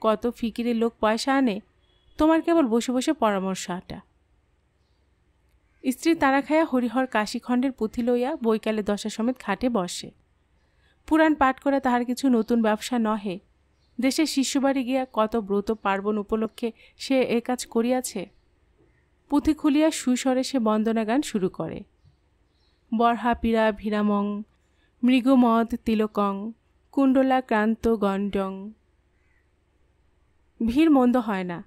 কত ফিকিরের লোক পয়সা আনে তোমার কেবল বসে বসে পরামর্শ আটা স্ত্রী তারা খায়া হরিহর কাশীখণ্ডের পুঁথি লইয়া বৈকালে দশা সমেত ঘাটে বসে পুরাণ পাঠ করা তাহার কিছু নতুন ব্যবসা নহে দেশের শিশুবাড়ি গিয়া কত ব্রত পার্বণ উপলক্ষে সে এ কাজ করিয়াছে পুঁথি খুলিয়া সুস্বরে সে বন্দনা গান শুরু করে পীড়া ভীরামং মৃগমদ তিলকং কুণ্ডলাক্রান্ত গণ্ডং ভিড় মন্দ হয় না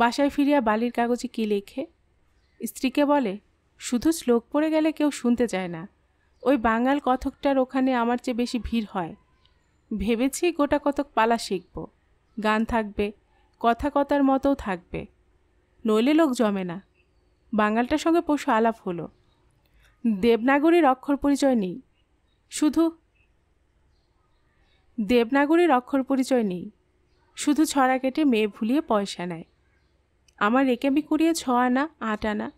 বাসায় ফিরিয়া বালির কাগজে কী লেখে স্ত্রীকে বলে শুধু শ্লোক পড়ে গেলে কেউ শুনতে চায় না ওই বাঙাল কথকটার ওখানে আমার চেয়ে বেশি ভিড় হয় ভেবেছি গোটা কতক পালা শিখব গান থাকবে কথা কথার মতোও থাকবে নইলে লোক জমে না বাঙালটার সঙ্গে পশু আলাপ হলো দেবনাগরীর অক্ষর পরিচয় নেই শুধু দেবনাগরীর অক্ষর পরিচয় নেই শুধু ছড়া কেটে মেয়ে ভুলিয়ে পয়সা নেয় আমার আমি কুড়িয়ে ছ আনা আট আনা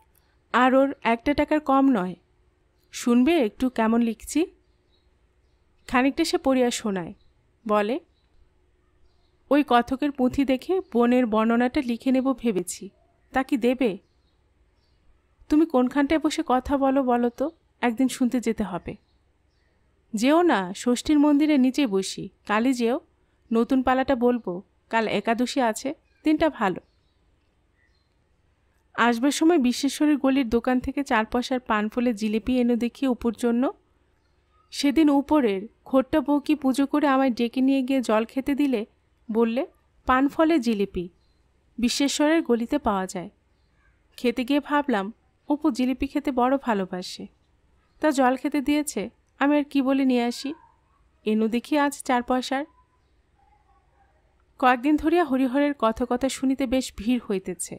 আর ওর একটা টাকার কম নয় শুনবে একটু কেমন লিখছি খানিকটা সে পড়িয়া শোনায় বলে ওই কথকের পুঁথি দেখে বনের বর্ণনাটা লিখে নেব ভেবেছি তা কি দেবে তুমি কোনখানটায় বসে কথা বলো বলো তো একদিন শুনতে যেতে হবে যেও না ষষ্ঠীর মন্দিরে নিচে বসি কালই যেও নতুন পালাটা বলবো কাল একাদশী আছে দিনটা ভালো আসবার সময় বিশ্বেশ্বরীর গলির দোকান থেকে চার পয়সার পান ফুলে জিলিপি এনে দেখি উপর জন্য সেদিন উপরের খোট্টা বউকি পুজো করে আমায় ডেকে নিয়ে গিয়ে জল খেতে দিলে বললে পান ফলে জিলিপি বিশ্বেশ্বরের গলিতে পাওয়া যায় খেতে গিয়ে ভাবলাম অপু জিলিপি খেতে বড় ভালোবাসে তা জল খেতে দিয়েছে আমি আর কি বলে নিয়ে আসি এনু দেখি আজ চার পয়সার কয়েকদিন ধরিয়া হরিহরের কথা কথা শুনিতে বেশ ভিড় হইতেছে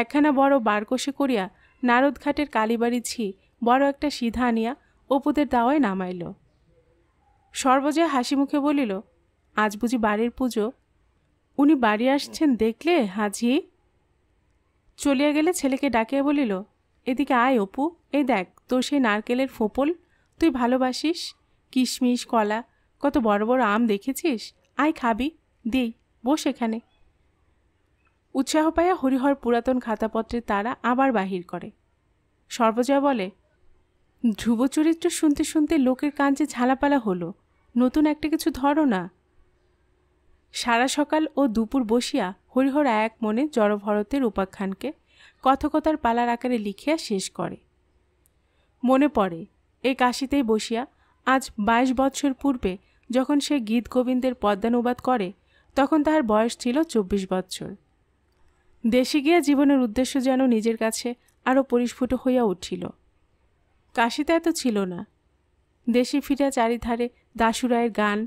একখানা বড় বারকোষে করিয়া নারদঘাটের কালীবাড়ি ঝি বড় একটা সিধা আনিয়া অপুদের দাওয়ায় নামাইল সর্বজয়া হাসি মুখে বলিল আজ বুঝি বাড়ির পুজো উনি বাড়ি আসছেন দেখলে হাজি চলিয়া গেলে ছেলেকে ডাকিয়া বলিল এদিকে আয় অপু এই দেখ তোর সেই নারকেলের ফোপল তুই ভালোবাসিস কিশমিশ কলা কত বড় বড় আম দেখেছিস আয় খাবি দেই বস এখানে উৎসাহ পাইয়া হরিহর পুরাতন খাতাপত্রের তারা আবার বাহির করে সর্বজয়া বলে ধ্রুব চরিত্র শুনতে শুনতে লোকের কাঞ্চে ঝালাপালা হলো নতুন একটা কিছু ধরো না সারা সকাল ও দুপুর বসিয়া হরিহর এক মনে জড়ভরতের উপাখ্যানকে কথকতার পালার আকারে লিখিয়া শেষ করে মনে পড়ে এই কাশিতেই বসিয়া আজ বাইশ বৎসর পূর্বে যখন সে গীত গোবিন্দের পদ্মানুবাদ করে তখন তাহার বয়স ছিল চব্বিশ বৎসর দেশে গিয়া জীবনের উদ্দেশ্য যেন নিজের কাছে আরও পরিস্ফুট হইয়া উঠিল কাশিতে এত ছিল না দেশে ফিরিয়া চারিধারে দাসুরায়ের গান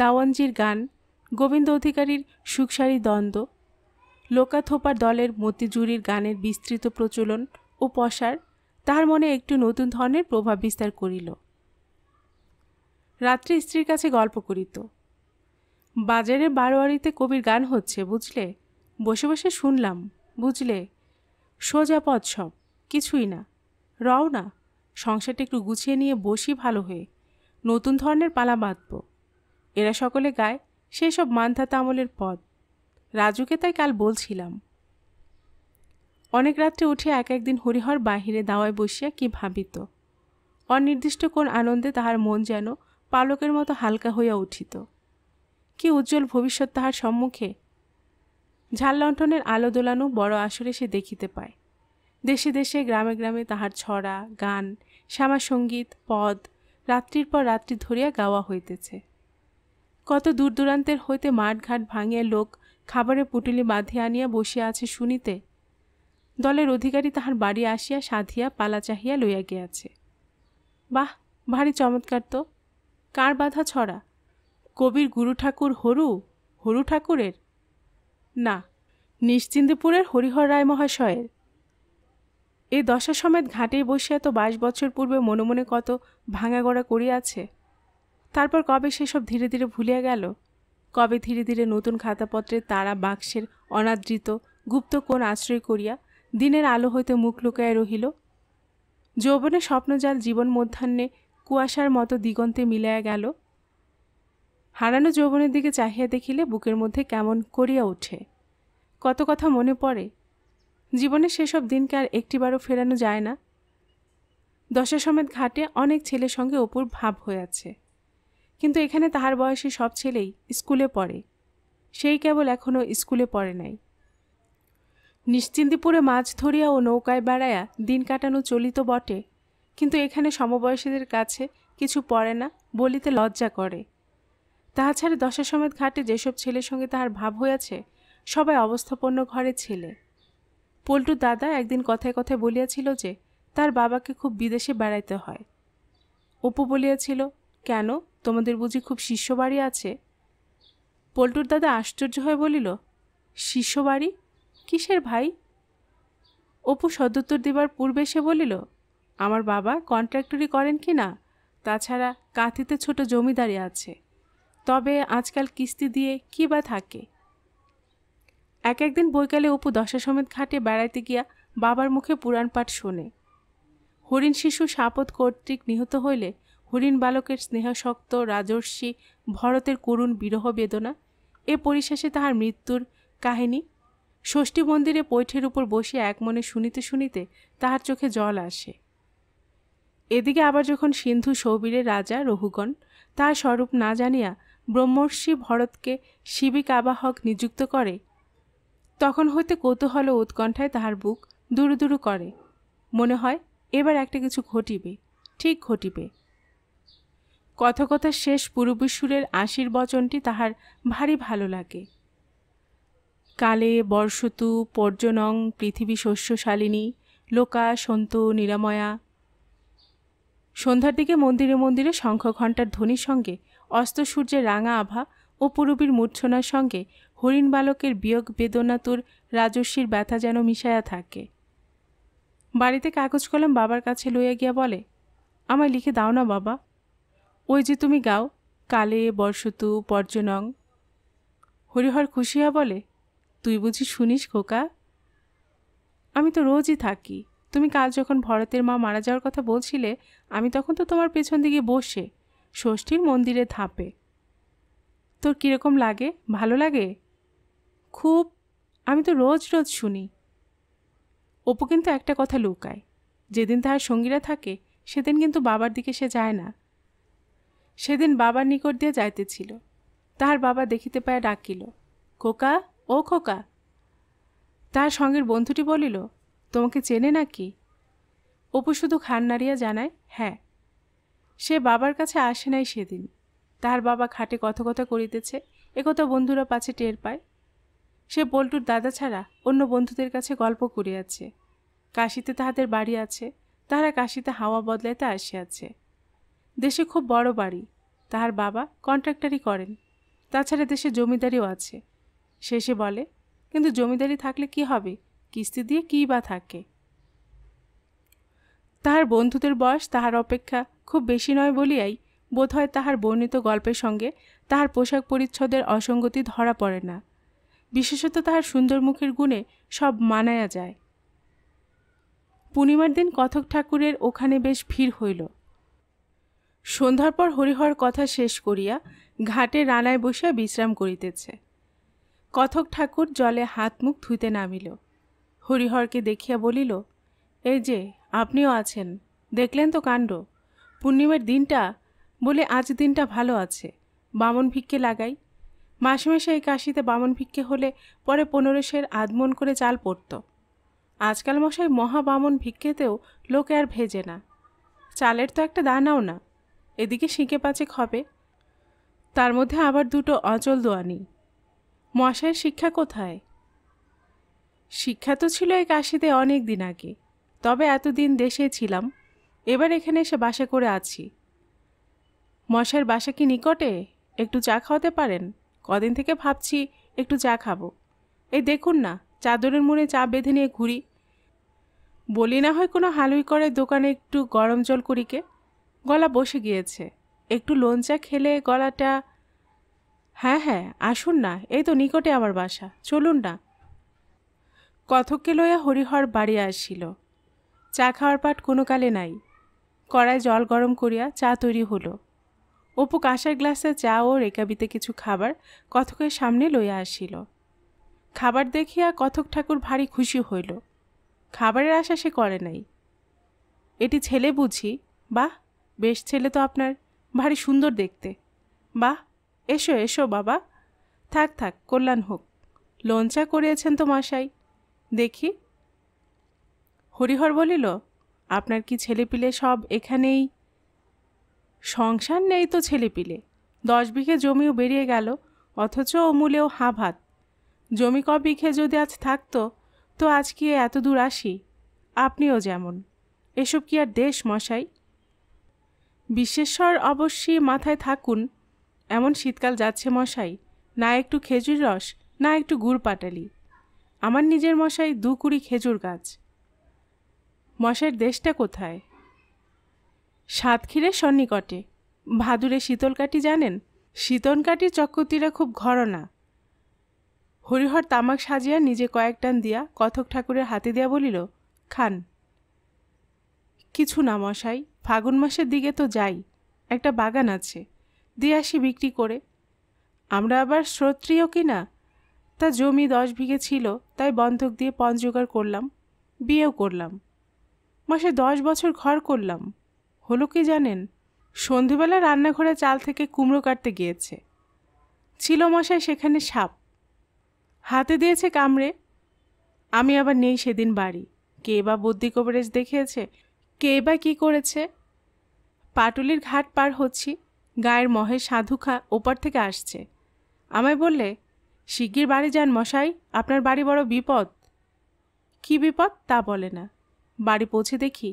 দাওয়ানজির গান গোবিন্দ অধিকারীর সুখসারী দ্বন্দ্ব লোকাথোপার দলের মতিজুরির গানের বিস্তৃত প্রচলন ও পসার তাহার মনে একটু নতুন ধরনের প্রভাব বিস্তার করিল রাত্রে স্ত্রীর কাছে গল্প করিত বাজারের বারোয়ারিতে কবির গান হচ্ছে বুঝলে বসে বসে শুনলাম বুঝলে সোজা পথ সব কিছুই না রও না সংসারটা একটু গুছিয়ে নিয়ে বসি ভালো হয়ে নতুন ধরনের পালা বাঁধব এরা সকলে গায় সেই সব মান্থা আমলের পথ রাজুকে তাই কাল বলছিলাম অনেক রাত্রে উঠে এক একদিন হরিহর বাহিরে দাওয়ায় বসিয়া কি ভাবিত অনির্দিষ্ট কোন আনন্দে তাহার মন যেন পালকের মতো হালকা হইয়া উঠিত কি উজ্জ্বল ভবিষ্যৎ তাহার সম্মুখে ঝাল লণ্ঠনের আলো দোলানো বড় আসরে সে দেখিতে পায় দেশে দেশে গ্রামে গ্রামে তাহার ছড়া গান সঙ্গীত পদ রাত্রির পর রাত্রি ধরিয়া গাওয়া হইতেছে কত দূর দূরান্তের হইতে মাঠঘাট ভাঙিয়া লোক খাবারের পুটুলি বাঁধিয়া আনিয়া বসিয়া আছে শুনিতে দলের অধিকারী তাহার বাড়ি আসিয়া সাধিয়া পালা চাহিয়া লইয়া গিয়াছে বাহ ভারী চমৎকার তো কার বাধা ছড়া কবির গুরু ঠাকুর হরু হরু ঠাকুরের না নিশ্চিন্দপুরের হরিহর রায় মহাশয়ের এই দশা সমেত ঘাটেই বসিয়া তো বাইশ বছর পূর্বে মনে মনে কত ভাঙাগড়া করিয়াছে তারপর কবে সেসব ধীরে ধীরে ভুলিয়া গেল কবে ধীরে ধীরে নতুন খাতাপত্রের তারা বাক্সের অনাদৃত গুপ্ত কোণ আশ্রয় করিয়া দিনের আলো হইতে মুখ লুকায় রহিল যৌবনে স্বপ্নজাল জীবন মধ্যাহ্নে কুয়াশার মতো দিগন্তে মিলাইয়া গেল হারানো যৌবনের দিকে চাহিয়া দেখিলে বুকের মধ্যে কেমন করিয়া ওঠে কত কথা মনে পড়ে জীবনে সেসব দিনকে আর একটিবারও ফেরানো যায় না দশা সমেত ঘাটে অনেক ছেলের সঙ্গে অপুর ভাব হয়ে আছে কিন্তু এখানে তাহার বয়সী সব ছেলেই স্কুলে পড়ে সেই কেবল এখনও স্কুলে পড়ে নাই নিশ্চিন্দিপুরে মাছ ধরিয়া ও নৌকায় বেড়ায়া দিন কাটানো চলিত বটে কিন্তু এখানে সমবয়সীদের কাছে কিছু পড়ে না বলিতে লজ্জা করে তাহা ছাড়া সমেত ঘাটে যেসব ছেলের সঙ্গে তাহার ভাব হইয়াছে সবাই অবস্থাপন্ন ঘরে ছেলে পল্টু দাদা একদিন কথায় কথায় বলিয়াছিল যে তার বাবাকে খুব বিদেশে বেড়াইতে হয় অপু বলিয়াছিল কেন তোমাদের বুঝি খুব শিষ্য বাড়ি আছে পল্টুর দাদা আশ্চর্য হয়ে বলিল শিষ্য বাড়ি কিসের ভাই অপু সদুত্তর দেবার পূর্বে সে বলিল আমার বাবা কন্ট্রাক্টরি করেন কি না তাছাড়া কাঁথিতে ছোট জমিদারি আছে তবে আজকাল কিস্তি দিয়ে কি বা থাকে এক একদিন বৈকালে অপু দশা সমেত ঘাটে বেড়াইতে গিয়া বাবার মুখে পুরাণ পাঠ শোনে হরিণ শিশু শাপথ কর্তৃক নিহত হইলে হরিণ বালকের স্নেহশক্ত রাজস্বী ভরতের করুণ বিরহ বেদনা এ পরিশেষে তাহার মৃত্যুর কাহিনী ষষ্ঠী মন্দিরে পৈঠের উপর এক একমনে শুনিতে শুনিতে তাহার চোখে জল আসে এদিকে আবার যখন সিন্ধু সৌবীরের রাজা রহুগণ তাহার স্বরূপ না জানিয়া ব্রহ্মর্ষি ভরতকে শিবিক আবাহক নিযুক্ত করে তখন হইতে কৌতূহল উৎকণ্ঠায় তাহার বুক দুরু দুরু করে মনে হয় এবার একটা কিছু ঘটিবে ঠিক ঘটিবে কথা শেষ পুরুবিসুরের আশীর্বচনটি তাহার ভারী ভালো লাগে কালে বর্ষতু পর্যনং পৃথিবী শস্যশালিনী লোকা সন্তু নিরাময়া সন্ধ্যার দিকে মন্দিরে মন্দিরে শঙ্খ ঘণ্টার ধ্বনির সঙ্গে অস্ত সূর্যের রাঙা আভা ও পুরবীর মূর্ছনার সঙ্গে হরিণ বালকের বিয়োগ বেদনাতুর রাজস্বীর ব্যথা যেন মিশায়া থাকে বাড়িতে কাগজ কলম বাবার কাছে লইয়া গিয়া বলে আমায় লিখে দাও না বাবা ওই যে তুমি গাও কালে বর্ষতু পর্যনং হরিহর খুশিয়া বলে তুই বুঝি শুনিস খোকা আমি তো রোজই থাকি তুমি কাল যখন ভরতের মা মারা যাওয়ার কথা বলছিলে আমি তখন তো তোমার পেছন দিকে বসে ষষ্ঠীর মন্দিরে থাপে তোর কীরকম লাগে ভালো লাগে খুব আমি তো রোজ রোজ শুনি অপু কিন্তু একটা কথা লুকায় যেদিন তাহার সঙ্গীরা থাকে সেদিন কিন্তু বাবার দিকে সে যায় না সেদিন বাবার নিকট দিয়ে যাইতেছিল তাহার বাবা দেখিতে পায় ডাকিল খোকা ও খোকা তার সঙ্গের বন্ধুটি বলিল তোমাকে চেনে নাকি অপু শুধু খান নাড়িয়া জানায় হ্যাঁ সে বাবার কাছে আসে নাই সেদিন তাহার বাবা খাটে কথকথা করিতেছে একথা বন্ধুরা পাছে টের পায় সে বল্টুর দাদা ছাড়া অন্য বন্ধুদের কাছে গল্প করিয়াছে কাশিতে তাহাদের বাড়ি আছে তাহারা কাশিতে হাওয়া বদলাইতে আসিয়াছে দেশে খুব বড় বাড়ি তাহার বাবা কন্ট্রাক্টারই করেন তাছাড়া দেশে জমিদারিও আছে শেষে বলে কিন্তু জমিদারি থাকলে কি হবে কিস্তি দিয়ে কী বা থাকে তাহার বন্ধুদের বয়স তাহার অপেক্ষা খুব বেশি নয় বলিয়াই বোধ হয় তাহার বর্ণিত গল্পের সঙ্গে তাহার পোশাক পরিচ্ছদের অসঙ্গতি ধরা পড়ে না বিশেষত তাহার সুন্দর মুখের গুণে সব মানায়া যায় পূর্ণিমার দিন কথক ঠাকুরের ওখানে বেশ ভিড় হইল সন্ধ্যার পর হরিহর কথা শেষ করিয়া ঘাটে রানায় বসিয়া বিশ্রাম করিতেছে কথক ঠাকুর জলে হাত মুখ ধুইতে নামিল হরিহরকে দেখিয়া বলিল এই যে আপনিও আছেন দেখলেন তো কাণ্ড পূর্ণিমের দিনটা বলে আজ দিনটা ভালো আছে বামন ভিক্ষে লাগাই মাসে মাসে এই কাশিতে বামন ভিক্ষে হলে পরে পনেরোশের আদমন করে চাল পড়ত আজকাল মশাই মহা বামন ভিক্ষেতেও লোকে আর ভেজে না চালের তো একটা দানাও না এদিকে শিঁকে পাচে হবে তার মধ্যে আবার দুটো অচল দোয়ানি মশায়ের শিক্ষা কোথায় শিক্ষা তো ছিল এই কাশিতে অনেক দিন আগে তবে এতদিন দেশে ছিলাম এবার এখানে এসে বাসা করে আছি মশার বাসা কি নিকটে একটু চা খাওয়াতে পারেন কদিন থেকে ভাবছি একটু চা খাবো এই দেখুন না চাদরের মুনে চা বেঁধে নিয়ে ঘুরি বলি না হয় কোনো হালুই করে দোকানে একটু গরম জল করিকে গলা বসে গিয়েছে একটু চা খেলে গলাটা হ্যাঁ হ্যাঁ আসুন না এই তো নিকটে আমার বাসা চলুন না কথককে লইয়া হরিহর বাড়ি আসিল চা খাওয়ার পাট কোনো কালে নাই কড়ায় জল গরম করিয়া চা তৈরি হলো অপু কাঁসার গ্লাসে চা ও রেকাবিতে কিছু খাবার কথকের সামনে লইয়া আসিল খাবার দেখিয়া কথক ঠাকুর ভারী খুশি হইল খাবারের আশা সে করে নাই এটি ছেলে বুঝি বাহ বেশ ছেলে তো আপনার ভারী সুন্দর দেখতে বাহ এসো এসো বাবা থাক থাক কল্যাণ হোক লঞ্চা করিয়েছেন তো মশাই দেখি হরিহর বলিল আপনার কি ছেলেপিলে সব এখানেই সংসার নেই তো ছেলেপিলে দশ বিঘে জমিও বেরিয়ে গেল অথচ অমূলেও হাঁ ভাত জমি ক বিঘে যদি আজ থাকতো তো আজ কি এত দূর আসি আপনিও যেমন এসব কি আর দেশ মশাই বিশ্বেশ্বর অবশ্যই মাথায় থাকুন এমন শীতকাল যাচ্ছে মশাই না একটু খেজুর রস না একটু গুড় পাটালি আমার নিজের মশাই দু কুড়ি খেজুর গাছ মশাইয়ের দেশটা কোথায় সাতক্ষীরের সন্নিকটে ভাদুরে শীতলকাঠি জানেন শীতলকাটির চক্রতীরা খুব ঘরনা হরিহর তামাক সাজিয়া নিজে কয়েক টান দিয়া কথক ঠাকুরের হাতে দিয়া বলিল খান কিছু না মশাই ফাগুন মাসের দিকে তো যাই একটা বাগান আছে দিয়ে আসি বিক্রি করে আমরা আবার শ্রোত্রীয় কিনা তা জমি দশ বিঘে ছিল তাই বন্ধক দিয়ে পণ জোগাড় করলাম বিয়েও করলাম মাসে দশ বছর ঘর করলাম হলো কি জানেন সন্ধেবেলা রান্নাঘরে চাল থেকে কুমড়ো কাটতে গিয়েছে ছিল মশায় সেখানে সাপ হাতে দিয়েছে কামড়ে আমি আবার নেই সেদিন বাড়ি কে বা বুদ্ধি কভারেজ দেখিয়েছে কে বা কী করেছে পাটুলির ঘাট পার হচ্ছি গায়ের মহে সাধুখা ওপার থেকে আসছে আমায় বললে শিগগির বাড়ি যান মশাই আপনার বাড়ি বড় বিপদ কি বিপদ তা বলে না বাড়ি পৌঁছে দেখি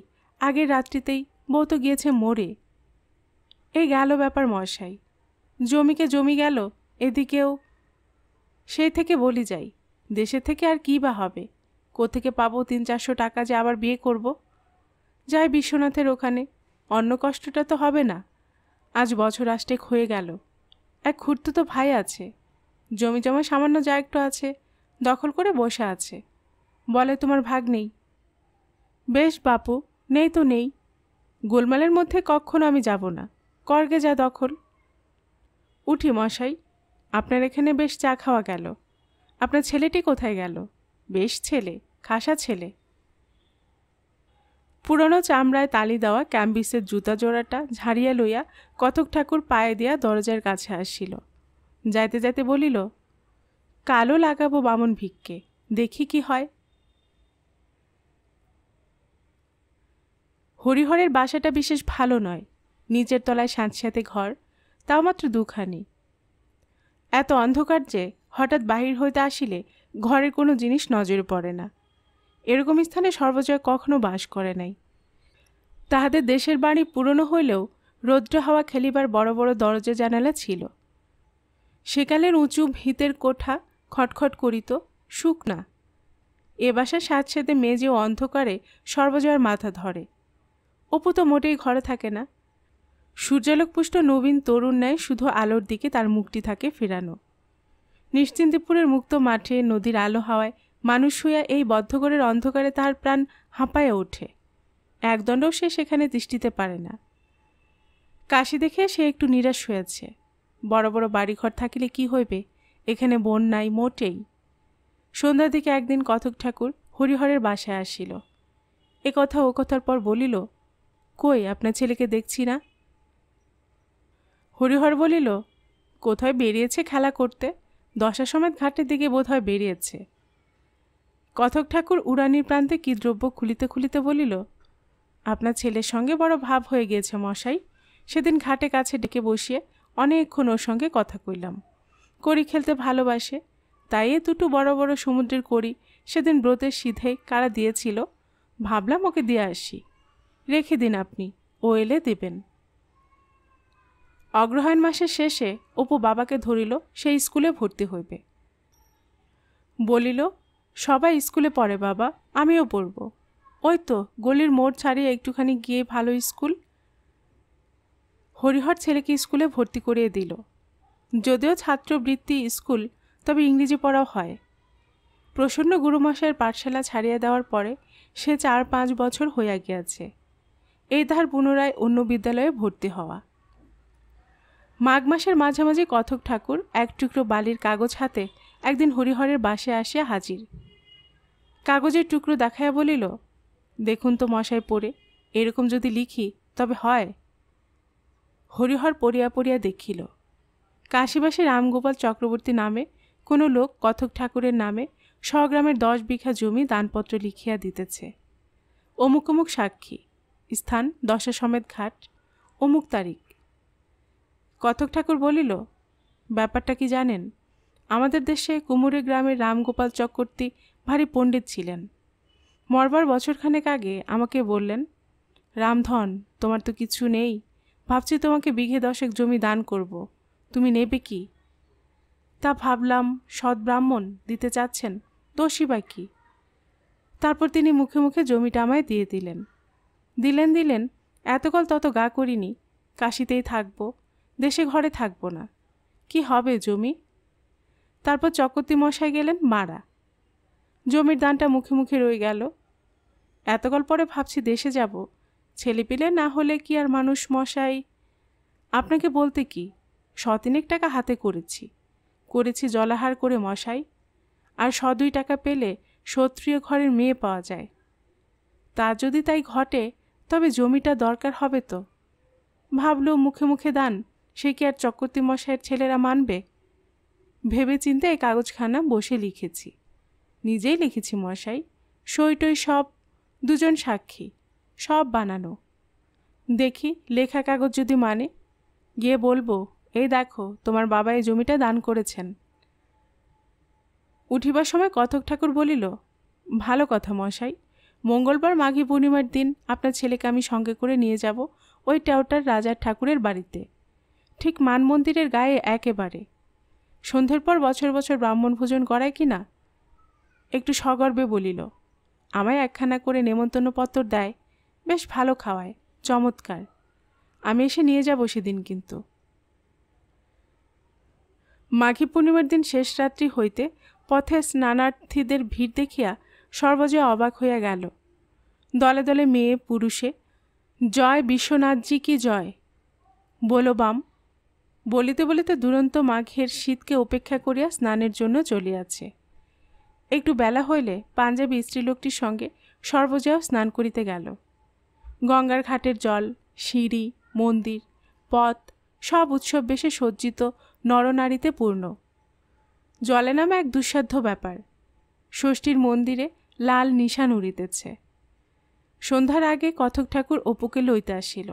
আগের রাত্রিতেই বউ তো গিয়েছে মোড়ে এ গেল ব্যাপার মশাই জমিকে জমি গেল এদিকেও সেই থেকে বলি যাই দেশে থেকে আর কী বা হবে কোথেকে পাবো তিন চারশো টাকা যে আবার বিয়ে করব যাই বিশ্বনাথের ওখানে অন্য কষ্টটা তো হবে না আজ বছর আষ্টেক হয়ে গেল এক খুঁড়তো তো ভাই আছে জমি জমা সামান্য যা একটু আছে দখল করে বসে আছে বলে তোমার ভাগ নেই বেশ বাপু নেই তো নেই গোলমালের মধ্যে কখনো আমি যাব না করগে যা দখল উঠি মশাই আপনার এখানে বেশ চা খাওয়া গেল আপনার ছেলেটি কোথায় গেল বেশ ছেলে খাসা ছেলে পুরনো চামড়ায় তালি দেওয়া ক্যাম্বিসের জুতা জোড়াটা ঝাড়িয়া লইয়া কতক ঠাকুর পায়ে দিয়া দরজার কাছে আসিল যাইতে যাইতে বলিল কালো লাগাবো বামন ভিক্ষে দেখি কি হয় হরিহরের বাসাটা বিশেষ ভালো নয় নিচের তলায় সাঁতসাঁতে ঘর তাও মাত্র দুখানি এত অন্ধকার যে হঠাৎ বাহির হইতে আসিলে ঘরের কোনো জিনিস নজরে পড়ে না এরকম স্থানে সর্বজয়া কখনো বাস করে নাই তাহাদের দেশের বাড়ি পুরনো হইলেও রৌদ্র হাওয়া খেলিবার বড় বড় দরজা জানালা ছিল সেকালের উঁচু ভিতের কোঠা খটখট করিত শুকনা এ বাসা সাত সেদে মেজে অন্ধকারে সর্বজয়ার মাথা ধরে অপু তো মোটেই ঘরে থাকে না সূর্যালোকপুষ্ট নবীন তরুণ ন্যায় শুধু আলোর দিকে তার মুখটি থাকে ফেরানো নিশ্চিন্তিপুরের মুক্ত মাঠে নদীর আলো হাওয়ায় মানুষ হইয়া এই বদ্ধঘরের অন্ধকারে তাহার প্রাণ হাঁপায়ে ওঠে একদণ্ডও সে সেখানে দৃষ্টিতে পারে না কাশি দেখে সে একটু নিরাশ হয়েছে বড় বড় বাড়িঘর থাকিলে কি হইবে এখানে বন নাই মোটেই সন্ধ্যার দিকে একদিন কথক ঠাকুর হরিহরের বাসায় আসিল এ কথা ও কথার পর বলিল কই আপনার ছেলেকে দেখছি না হরিহর বলিল কোথায় বেরিয়েছে খেলা করতে দশা সময় ঘাটের দিকে বোধহয় বেরিয়েছে কথক ঠাকুর উড়ানির প্রান্তে কী দ্রব্য খুলিতে খুলিতে বলিল আপনার ছেলের সঙ্গে বড় ভাব হয়ে গিয়েছে মশাই সেদিন ঘাটে কাছে ডেকে বসিয়ে অনেকক্ষণ ওর সঙ্গে কথা কইলাম করি খেলতে ভালোবাসে তাই এ দুটো বড় বড় সমুদ্রের করি সেদিন ব্রতের সিধে কারা দিয়েছিল ভাবলাম ওকে দিয়ে আসি রেখে দিন আপনি ও এলে দেবেন অগ্রহায়ণ মাসের শেষে অপু বাবাকে ধরিল সেই স্কুলে ভর্তি হইবে বলিল সবাই স্কুলে পড়ে বাবা আমিও পড়ব ওই তো গলির মোড় ছাড়িয়ে একটুখানি গিয়ে ভালো স্কুল হরিহর ছেলেকে স্কুলে ভর্তি করিয়ে দিল যদিও ছাত্রবৃত্তি স্কুল তবে ইংরেজি পড়াও হয় প্রসন্ন গুরুমশাইয়ের পাঠশালা ছাড়িয়ে দেওয়ার পরে সে চার পাঁচ বছর হইয়া গিয়াছে এই ধার পুনরায় অন্য বিদ্যালয়ে ভর্তি হওয়া মাঘ মাসের মাঝামাঝি কথক ঠাকুর এক টুকরো বালির কাগজ হাতে একদিন হরিহরের বাসে আসিয়া হাজির কাগজের টুকরো দেখাইয়া বলিল দেখুন তো মশায় পড়ে এরকম যদি লিখি তবে হয় হরিহর পড়িয়া পড়িয়া দেখিল কাশিবাসে রামগোপাল চক্রবর্তী নামে কোনো লোক কথক ঠাকুরের নামে স্বগ্রামের দশ বিঘা জমি দানপত্র লিখিয়া দিতেছে অমুক অমুক সাক্ষী স্থান দশা সমেত ঘাট অমুক তারিখ কথক ঠাকুর বলিল ব্যাপারটা কি জানেন আমাদের দেশে কুমুরে গ্রামের রামগোপাল চক্রবর্তী ভারী পণ্ডিত ছিলেন মরবার বছরখানেক আগে আমাকে বললেন রামধন তোমার তো কিছু নেই ভাবছি তোমাকে বিঘে দশেক জমি দান করব। তুমি নেবে কি তা ভাবলাম সৎ ব্রাহ্মণ দিতে চাচ্ছেন দোষী বা কি তারপর তিনি মুখে মুখে জমিটা আমায় দিয়ে দিলেন দিলেন দিলেন এতকাল তত গা করিনি কাশিতেই থাকব দেশে ঘরে থাকব না কি হবে জমি তারপর চকর্তি মশাই গেলেন মারা জমির দানটা মুখে মুখে রয়ে গেল এতকাল পরে ভাবছি দেশে যাব ছেলেপিলে না হলে কি আর মানুষ মশাই আপনাকে বলতে কি শতিনেক টাকা হাতে করেছি করেছি জলাহার করে মশাই আর শ দুই টাকা পেলে সত্রিয় ঘরের মেয়ে পাওয়া যায় তা যদি তাই ঘটে তবে জমিটা দরকার হবে তো ভাবল মুখে মুখে দান সে কি আর চক্রবর্তী মশাইয়ের ছেলেরা মানবে ভেবে চিন্তে এই কাগজখানা বসে লিখেছি নিজেই লিখেছি মশাই সইটই সব দুজন সাক্ষী সব বানানো দেখি লেখা কাগজ যদি মানে গিয়ে বলবো এই দেখো তোমার বাবা এই জমিটা দান করেছেন উঠিবার সময় কথক ঠাকুর বলিল ভালো কথা মশাই মঙ্গলবার মাঘী পূর্ণিমার দিন আপনার ছেলেকে আমি সঙ্গে করে নিয়ে যাব ওই টাউটার রাজার ঠাকুরের বাড়িতে ঠিক মান মন্দিরের গায়ে একেবারে সন্ধ্যের পর বছর বছর ব্রাহ্মণ ভোজন করায় কি না একটু সগর্বে বলিল আমায় একখানা করে নেমন্তন্ন পত্র দেয় বেশ ভালো খাওয়ায় চমৎকার আমি এসে নিয়ে যাব সেদিন কিন্তু মাঘী পূর্ণিমার দিন শেষ রাত্রি হইতে পথে স্নানার্থীদের ভিড় দেখিয়া সর্বজয় অবাক হইয়া গেল দলে দলে মেয়ে পুরুষে জয় বিশ্বনাথজি কি জয় বাম বলিতে বলিতে দুরন্ত মাঘের শীতকে উপেক্ষা করিয়া স্নানের জন্য চলিয়াছে একটু বেলা হইলে পাঞ্জাবি স্ত্রীলোকটির সঙ্গে সর্বজয়াও স্নান করিতে গেল গঙ্গার ঘাটের জল সিঁড়ি মন্দির পথ সব উৎসব বেশে সজ্জিত নরনারীতে পূর্ণ জলে নামা এক দুঃসাধ্য ব্যাপার ষষ্ঠীর মন্দিরে লাল নিশান উড়িতেছে সন্ধ্যার আগে কথক ঠাকুর অপুকে লইতে আসিল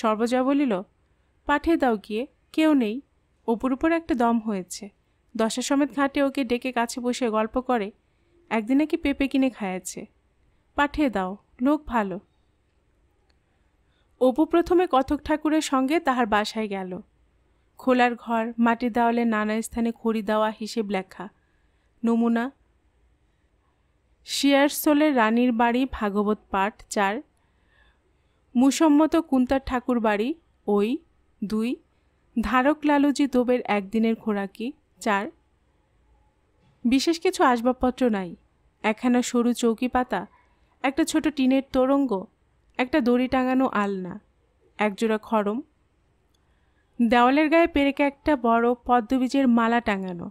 সর্বজয়া বলিল পাঠিয়ে দাও গিয়ে কেউ নেই অপুর উপর একটা দম হয়েছে দশা সমেত ঘাটে ওকে ডেকে কাছে বসে গল্প করে একদিন নাকি পেঁপে কিনে খায়াছে পাঠিয়ে দাও লোক ভালো অপু প্রথমে কথক ঠাকুরের সঙ্গে তাহার বাসায় গেল খোলার ঘর মাটির দেওয়ালে নানা স্থানে খড়ি দেওয়া হিসেব লেখা নমুনা শিয়ারসোলের রানীর বাড়ি ভাগবত পাঠ চার মুসম্মত কুন্তার ঠাকুর বাড়ি ওই দুই ধারক লালুজি দোবের একদিনের খোরাকি চার বিশেষ কিছু আসবাবপত্র নাই একখানা সরু চৌকি পাতা একটা ছোট টিনের তোরঙ্গ একটা দড়ি টাঙানো আলনা একজোড়া খড়ম দেওয়ালের গায়ে পেরেকে একটা বড় পদ্মবীজের মালা টাঙানো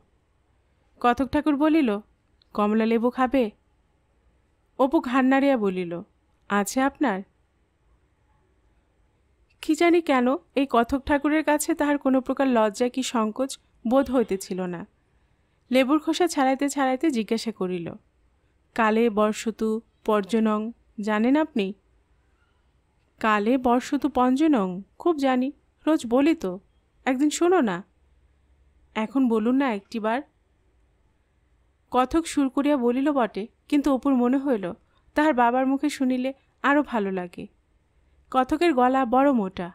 কথক ঠাকুর বলিল কমলা লেবু খাবে অপু ঘান্নারিয়া বলিল আছে আপনার কি জানি কেন এই কথক ঠাকুরের কাছে তাহার কোনো প্রকার লজ্জা কি সংকোচ বোধ হইতেছিল না লেবুর খোসা ছাড়াইতে ছাড়াইতে জিজ্ঞাসা করিল কালে বর্ষতু পর্যনং জানেন আপনি কালে বর্ষতু পঞ্জনং খুব জানি রোজ বলি তো একদিন শোনো না এখন বলুন না একটিবার কথক সুর করিয়া বলিল বটে কিন্তু অপুর মনে হইল তাহার বাবার মুখে শুনিলে আরও ভালো লাগে কথকের গলা বড় মোটা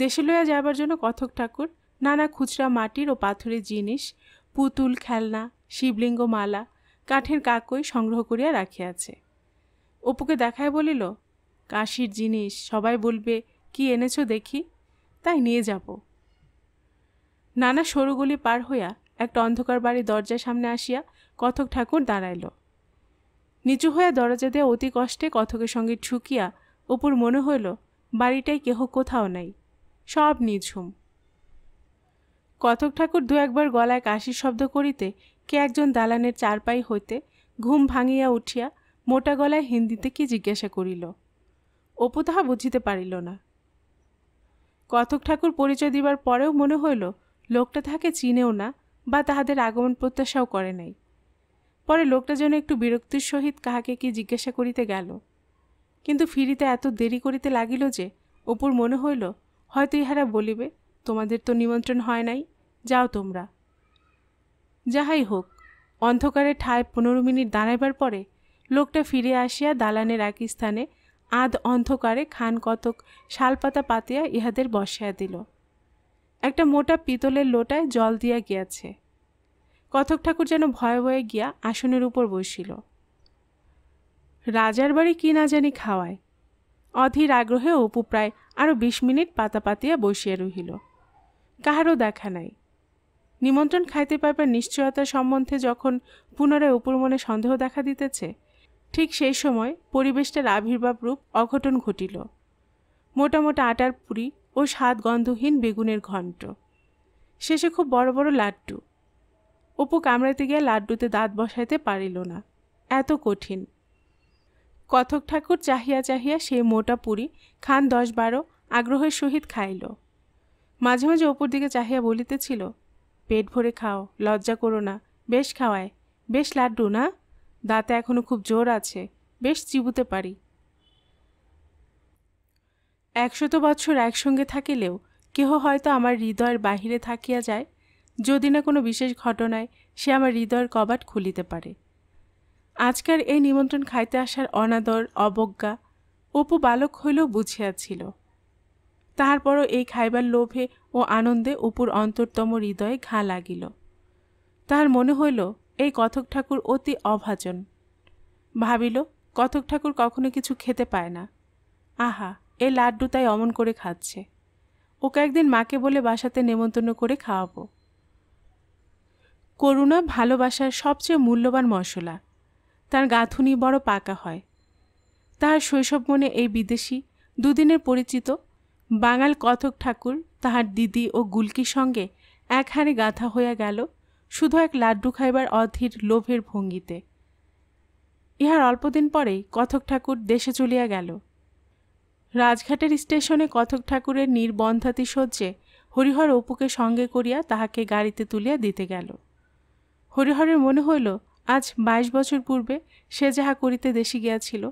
দেশে লইয়া যাবার জন্য কথক ঠাকুর নানা খুচরা মাটির ও পাথরের জিনিস পুতুল খেলনা শিবলিঙ্গ মালা কাঠের কাকই সংগ্রহ করিয়া রাখিয়াছে অপুকে দেখায় বলিল কাশির জিনিস সবাই বলবে কি এনেছ দেখি তাই নিয়ে যাব নানা সরুগুলি পার হইয়া একটা অন্ধকার বাড়ির দরজার সামনে আসিয়া কথক ঠাকুর দাঁড়াইল নিচু হইয়া দরজা দিয়ে অতি কষ্টে কথকের সঙ্গে ঠুকিয়া অপুর মনে হইল বাড়িটাই কেহ কোথাও নাই সব নিঝুম কথক ঠাকুর দু একবার গলায় কাশির শব্দ করিতে কে একজন দালানের চারপাই হইতে ঘুম ভাঙিয়া উঠিয়া মোটা গলায় হিন্দিতে কি জিজ্ঞাসা করিল অপু তাহা বুঝিতে পারিল না কথক ঠাকুর পরিচয় দিবার পরেও মনে হইল লোকটা তাহাকে চিনেও না বা তাহাদের আগমন প্রত্যাশাও করে নাই পরে লোকটা যেন একটু বিরক্তির সহিত কাহাকে কি জিজ্ঞাসা করিতে গেল কিন্তু ফিরিতে এত দেরি করিতে লাগিল যে অপুর মনে হইল হয়তো ইহারা বলিবে তোমাদের তো নিমন্ত্রণ হয় নাই যাও তোমরা যাহাই হোক অন্ধকারে ঠায় পনেরো মিনিট দাঁড়াইবার পরে লোকটা ফিরে আসিয়া দালানের এক স্থানে আধ অন্ধকারে খান কতক শালপাতা পাতিয়া ইহাদের বসিয়া দিল একটা মোটা পিতলের লোটায় জল দিয়া গিয়াছে কথক ঠাকুর যেন ভয়ে ভয়ে গিয়া আসনের উপর বসিল রাজার বাড়ি কি না জানি খাওয়ায় অধীর আগ্রহে অপু প্রায় আরও বিশ মিনিট পাতা পাতিয়া বসিয়া রহিল কাহারও দেখা নাই নিমন্ত্রণ খাইতে পাইবার নিশ্চয়তা সম্বন্ধে যখন পুনরায় অপুর মনে সন্দেহ দেখা দিতেছে ঠিক সেই সময় পরিবেশটার আবির্ভাব রূপ অঘটন ঘটিল মোটামোটা আটার পুরি ও স্বাদ গন্ধহীন বেগুনের ঘণ্ট শেষে খুব বড় বড় লাড্ডু অপু কামড়াতে গিয়ে লাড্ডুতে দাঁত বসাইতে পারিল না এত কঠিন কথক ঠাকুর চাহিয়া চাহিয়া সে মোটা পুরি খান দশ বারো আগ্রহের সহিত খাইল মাঝে মাঝে অপুর দিকে চাহিয়া বলিতেছিল পেট ভরে খাও লজ্জা করো না বেশ খাওয়ায় বেশ লাড্ডু না দাঁতে এখনও খুব জোর আছে বেশ চিবুতে পারি একশত বছর একসঙ্গে থাকিলেও কেহ হয়তো আমার হৃদয়ের বাহিরে থাকিয়া যায় যদি না কোনো বিশেষ ঘটনায় সে আমার হৃদয়ের কবাট খুলিতে পারে আজকার এই নিমন্ত্রণ খাইতে আসার অনাদর অবজ্ঞা অপু বালক হইলেও বুঝিয়াছিল তাহারপরও এই খাইবার লোভে ও আনন্দে অপুর অন্তরতম হৃদয়ে ঘা লাগিল তাহার মনে হইল এই কথক ঠাকুর অতি অভাজন ভাবিল কথক ঠাকুর কখনো কিছু খেতে পায় না আহা এ লাড্ডু তাই অমন করে খাচ্ছে ওকে একদিন মাকে বলে বাসাতে নেমন্তন্ন করে খাওয়াবো করুণা ভালোবাসার সবচেয়ে মূল্যবান মশলা তার গাঁথুনি বড় পাকা হয় তাহার শৈশব মনে এই বিদেশি দুদিনের পরিচিত বাঙাল কথক ঠাকুর তাহার দিদি ও গুলকির সঙ্গে একহারে গাথা হইয়া গেল শুধু এক লাড্ডু খাইবার অধীর লোভের ভঙ্গিতে ইহার অল্পদিন পরেই কথক ঠাকুর দেশে চলিয়া গেল রাজঘাটের স্টেশনে কথক ঠাকুরের নির্বন্ধাতি সহ্যে হরিহর অপুকে সঙ্গে করিয়া তাহাকে গাড়িতে তুলিয়া দিতে গেল হরিহরের মনে হইল আজ বাইশ বছর পূর্বে সে যাহা করিতে দেশে গিয়াছিল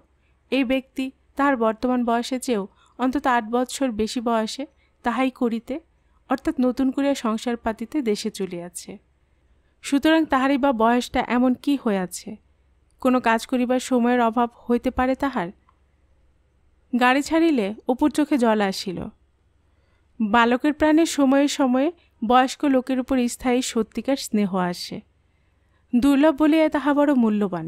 এই ব্যক্তি তাহার বর্তমান বয়সে চেয়েও অন্তত আট বৎসর বেশি বয়সে তাহাই করিতে অর্থাৎ নতুন করিয়া সংসার পাতিতে দেশে চলিয়াছে সুতরাং তাহারই বা বয়সটা এমন কি হইয়াছে কোনো কাজ করিবার সময়ের অভাব হইতে পারে তাহার গাড়ি ছাড়িলে অপুর চোখে জল আসিল বালকের প্রাণে সময়ে সময়ে বয়স্ক লোকের উপর স্থায়ী সত্যিকার স্নেহ আসে দুর্লভ বলিয়া তাহা বড় মূল্যবান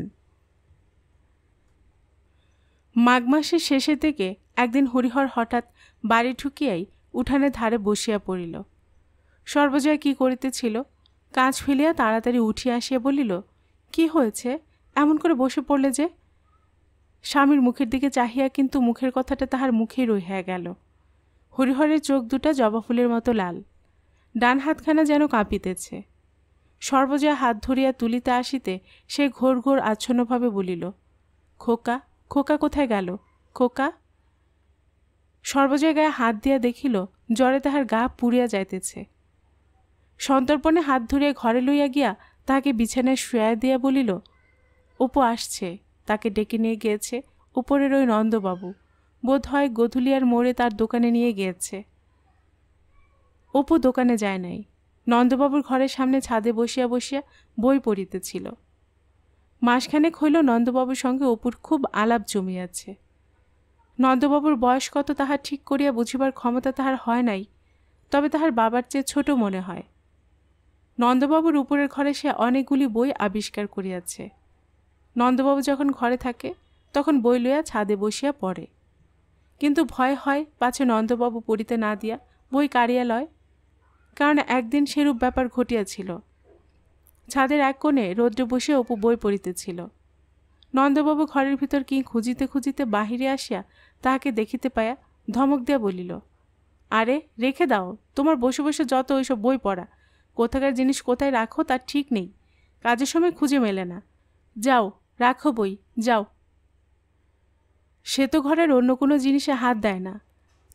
মাঘ মাসের শেষের দিকে একদিন হরিহর হঠাৎ বাড়ি ঠুকিয়াই উঠানে ধারে বসিয়া পড়িল সর্বজয়া কি করিতেছিল কাজ ফেলিয়া তাড়াতাড়ি উঠিয়া আসিয়া বলিল কি হয়েছে এমন করে বসে পড়লে যে স্বামীর মুখের দিকে চাহিয়া কিন্তু মুখের কথাটা তাহার মুখেই রহিয়া গেল হরিহরের চোখ দুটা জবা ফুলের মতো লাল ডান হাতখানা যেন কাঁপিতেছে সর্বজয়া হাত ধরিয়া তুলিতে আসিতে সে ঘোর ঘোর আচ্ছন্নভাবে বলিল খোকা খোকা কোথায় গেল খোকা সর্বজয় গায়ে হাত দিয়া দেখিল জ্বরে তাহার গা পুড়িয়া যাইতেছে সন্তর্পণে হাত ধরিয়া ঘরে লইয়া গিয়া তাহাকে বিছানায় শুয়ায় দিয়া বলিল অপু আসছে তাকে ডেকে নিয়ে গিয়েছে উপরের ওই নন্দবাবু বোধ হয় গধুলিয়ার মোড়ে তার দোকানে নিয়ে গিয়েছে অপু দোকানে যায় নাই নন্দবাবুর ঘরের সামনে ছাদে বসিয়া বসিয়া বই পড়িতেছিল মাসখানেক হইল নন্দবাবুর সঙ্গে অপুর খুব আলাপ জমিয়াছে নন্দবাবুর বয়স কত তাহার ঠিক করিয়া বুঝিবার ক্ষমতা তাহার হয় নাই তবে তাহার বাবার চেয়ে ছোট মনে হয় নন্দবাবুর উপরের ঘরে সে অনেকগুলি বই আবিষ্কার করিয়াছে নন্দবাবু যখন ঘরে থাকে তখন বই লইয়া ছাদে বসিয়া পড়ে কিন্তু ভয় হয় পাছে নন্দবাবু পড়িতে না দিয়া বই কাড়িয়া লয় কারণ একদিন সেরূপ ব্যাপার ঘটিয়াছিল ছাদের এক কোণে রৌদ্রে বসিয়া অপু বই পড়িতেছিল নন্দবাবু ঘরের ভিতর কি খুঁজিতে খুঁজিতে বাহিরে আসিয়া তাহাকে দেখিতে পায়া ধমক দিয়া বলিল আরে রেখে দাও তোমার বসে বসে যত ওইসব বই পড়া কোথাকার জিনিস কোথায় রাখো তার ঠিক নেই কাজের সময় খুঁজে মেলে না যাও রাখো বই যাও সে তো ঘরের অন্য কোনো জিনিসে হাত দেয় না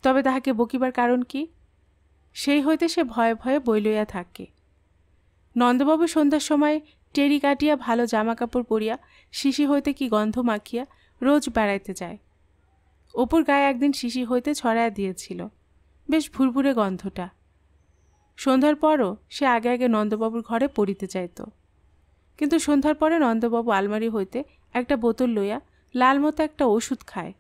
তবে তাহাকে বকিবার কারণ কি সেই হইতে সে ভয়ে ভয়ে বই লইয়া থাকে নন্দবাবু সন্ধ্যার সময় টেরি কাটিয়া ভালো জামা কাপড় পরিয়া শিশি হইতে কি গন্ধ মাখিয়া রোজ বেড়াইতে যায় ওপর গায়ে একদিন শিশি হইতে ছড়ায় দিয়েছিল বেশ ভুরভুরে গন্ধটা সন্ধ্যার পরও সে আগে আগে নন্দবাবুর ঘরে পড়িতে চাইত কিন্তু সন্ধ্যার পরে নন্দবাবু আলমারি হইতে একটা বোতল লইয়া লাল মতো একটা ওষুধ খায়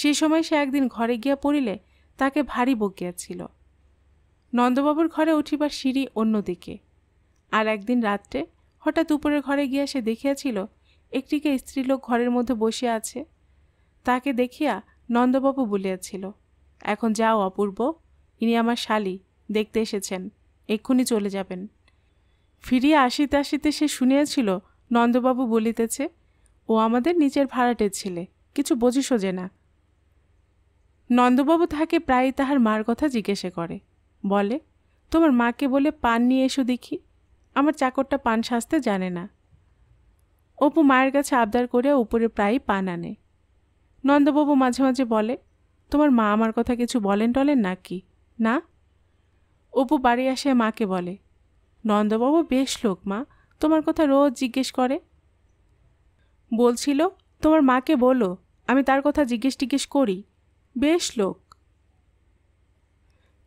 সেই সময় সে একদিন ঘরে গিয়া পড়িলে তাকে ভারী বকিয়াছিল নন্দবাবুর ঘরে উঠিবার সিঁড়ি অন্যদিকে আর একদিন রাত্রে হঠাৎ উপরের ঘরে গিয়া সে দেখিয়াছিল একটিকে স্ত্রীলোক ঘরের মধ্যে বসে আছে তাকে দেখিয়া নন্দবাবু বলিয়াছিল এখন যাও অপূর্ব ইনি আমার শালি দেখতে এসেছেন এক্ষুনি চলে যাবেন ফিরিয়া আসিতে আসিতে সে শুনিয়াছিল নন্দবাবু বলিতেছে ও আমাদের নিজের ভাড়াটের ছেলে কিছু বোঝে সোজে না নন্দবাবু তাহাকে প্রায় তাহার মার কথা জিজ্ঞেসে করে বলে তোমার মাকে বলে পান নিয়ে এসো দেখি আমার চাকরটা পান সাজতে জানে না অপু মায়ের কাছে আবদার করে উপরে প্রায় পান আনে নন্দবাবু মাঝে মাঝে বলে তোমার মা আমার কথা কিছু বলেন টলেন না কি না অপু বাড়ি আসে মাকে বলে নন্দবাবু বেশ লোক মা তোমার কথা রোজ জিজ্ঞেস করে বলছিল তোমার মাকে বলো আমি তার কথা জিজ্ঞেস টিজ্ঞেস করি বেশ লোক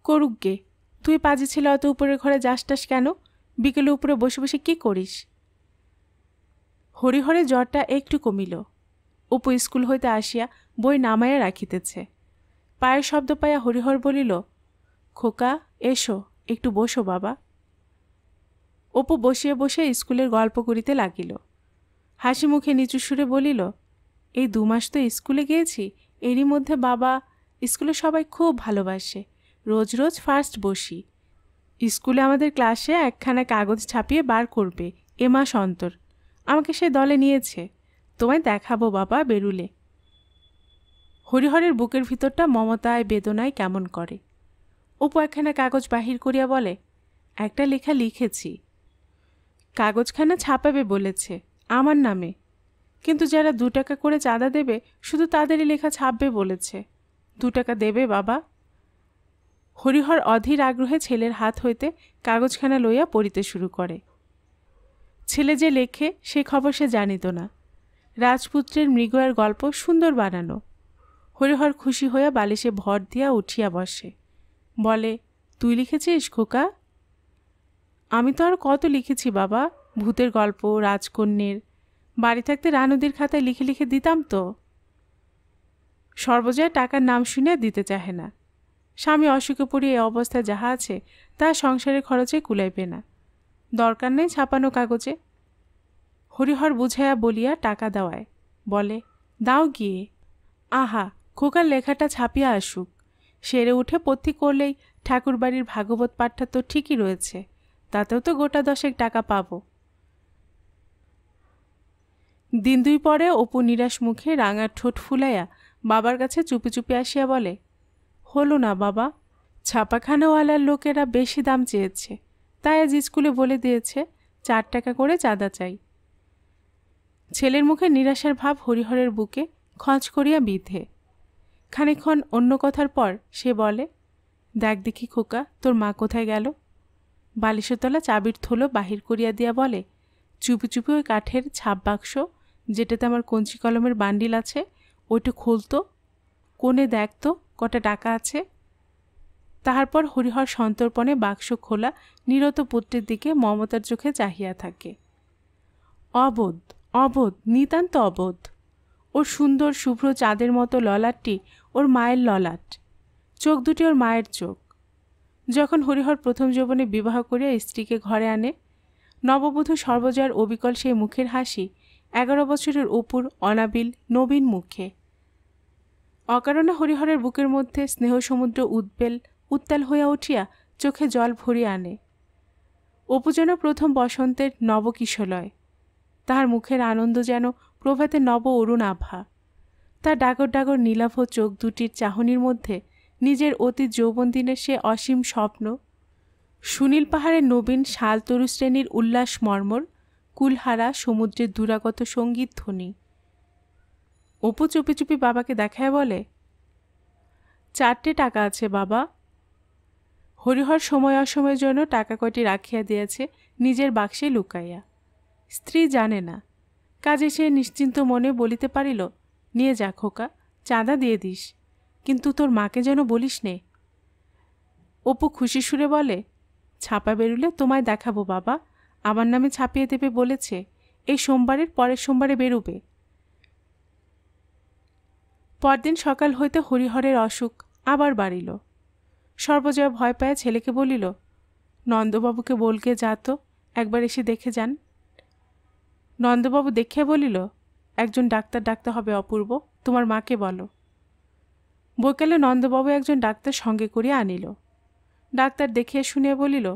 করুকগে তুই পাজি ছিল অত উপরের ঘরে যাস টাস কেন বিকেলে উপরে বসে বসে কী করিস হরিহরে জ্বরটা একটু কমিল উপ স্কুল হইতে আসিয়া বই নামাইয়া রাখিতেছে পায়ের শব্দ পাইয়া হরিহর বলিল খোকা এসো একটু বসো বাবা অপু বসিয়ে বসে স্কুলের গল্প করিতে লাগিল হাসি মুখে নিচু সুরে বলিল এই দু মাস তো স্কুলে গিয়েছি এরই মধ্যে বাবা স্কুলে সবাই খুব ভালোবাসে রোজ রোজ ফার্স্ট বসি স্কুলে আমাদের ক্লাসে একখানা কাগজ ছাপিয়ে বার করবে এ মাস অন্তর আমাকে সে দলে নিয়েছে তোমায় দেখাবো বাবা বেরুলে হরিহরের বুকের ভিতরটা মমতায় বেদনায় কেমন করে অপু একখানা কাগজ বাহির করিয়া বলে একটা লেখা লিখেছি কাগজখানা ছাপাবে বলেছে আমার নামে কিন্তু যারা দু টাকা করে চাঁদা দেবে শুধু তাদেরই লেখা ছাপবে বলেছে দু টাকা দেবে বাবা হরিহর অধীর আগ্রহে ছেলের হাত হইতে কাগজখানা লইয়া পড়িতে শুরু করে ছেলে যে লেখে সে খবর সে জানিত না রাজপুত্রের মৃগয়ার গল্প সুন্দর বানানো হরিহর খুশি হইয়া বালিশে ভর দিয়া উঠিয়া বসে বলে তুই লিখেছিস খোকা আমি তো আর কত লিখেছি বাবা ভূতের গল্প রাজকন্যের বাড়ি থাকতে রানুদের খাতায় লিখে লিখে দিতাম তো সর্বজয়া টাকার নাম শুনে দিতে চাহে না স্বামী অসুখে পড়ে এ অবস্থায় যাহা আছে তা সংসারের খরচে কুলাইবে না দরকার নেই ছাপানো কাগজে হরিহর বুঝাইয়া বলিয়া টাকা দেওয়ায় বলে দাও গিয়ে আহা খোকার লেখাটা ছাপিয়া আসুক সেরে উঠে পথ্যি করলেই ঠাকুরবাড়ির ভাগবত পাঠটা তো ঠিকই রয়েছে তাতেও তো গোটা দশেক টাকা পাবো দিন দুই পরে অপু নিরাশ মুখে রাঙা ঠোঁট ফুলাইয়া বাবার কাছে চুপি চুপি আসিয়া বলে হলো না বাবা ছাপাখানাওয়ালার লোকেরা বেশি দাম চেয়েছে তাই আজ স্কুলে বলে দিয়েছে চার টাকা করে চাঁদা চাই ছেলের মুখে নিরাশার ভাব হরিহরের বুকে খঁচ করিয়া বিধে খানিক্ষণ অন্য কথার পর সে বলে দেখ দেখি খোকা তোর মা কোথায় গেল বালিশতলা চাবির থলো বাহির করিয়া দিয়া বলে চুপি চুপি ওই কাঠের ছাপ বাক্স যেটাতে আমার কঞ্চি কলমের বান্ডিল আছে ওইটা খুলতো কোণে দেখত কটা টাকা আছে তাহারপর হরিহর সন্তর্পণে বাক্স খোলা নিরত পুত্রের দিকে মমতার চোখে চাহিয়া থাকে অবোধ অবোধ নিতান্ত অবোধ ওর সুন্দর শুভ্র চাঁদের মতো ললাটটি ওর মায়ের ললাট চোখ দুটি ওর মায়ের চোখ যখন হরিহর প্রথম যৌবনে বিবাহ করিয়া স্ত্রীকে ঘরে আনে নববধূ সর্বজয়ার অবিকল সেই মুখের হাসি এগারো বছরের অপুর অনাবিল নবীন মুখে অকারণে হরিহরের বুকের মধ্যে স্নেহ সমুদ্র উদ্বেল উত্তাল হইয়া উঠিয়া চোখে জল ভরিয়া আনে অপু যেন প্রথম বসন্তের নবকিশলয় তাহার মুখের আনন্দ যেন প্রভাতে নব অরুণ আভা তার ডাগর ডাগর নীলাভ চোখ দুটির চাহনির মধ্যে নিজের অতি যৌবন দিনের সে অসীম স্বপ্ন সুনীল পাহাড়ের নবীন শালতরু শ্রেণীর উল্লাস মর্মর কুলহারা সমুদ্রের দুরাগত সঙ্গীত ধ্বনি অপু চুপি চুপি বাবাকে দেখায় বলে চারটে টাকা আছে বাবা হরিহর সময় অসময়ের জন্য টাকা কয়টি রাখিয়া দিয়েছে নিজের বাক্সে লুকাইয়া স্ত্রী জানে না কাজে সে নিশ্চিন্ত মনে বলিতে পারিল নিয়ে যা খোকা চাঁদা দিয়ে দিস কিন্তু তোর মাকে যেন বলিস নে অপু খুশি সুরে বলে ছাপা বেরুলে তোমায় দেখাবো বাবা আমার নামে ছাপিয়ে দেবে বলেছে এই সোমবারের পরের সোমবারে বেরুবে পরদিন সকাল হইতে হরিহরের অসুখ আবার বাড়িল সর্বজয়া ভয় পায় ছেলেকে বলিল নন্দবাবুকে বলকে যাত একবার এসে দেখে যান নন্দবাবু দেখে বলিল একজন ডাক্তার ডাকতে হবে অপূর্ব তোমার মাকে বলো বৈকালে নন্দবাবু একজন ডাক্তার সঙ্গে করিয়া আনিল ডাক্তার দেখিয়া শুনে বলিল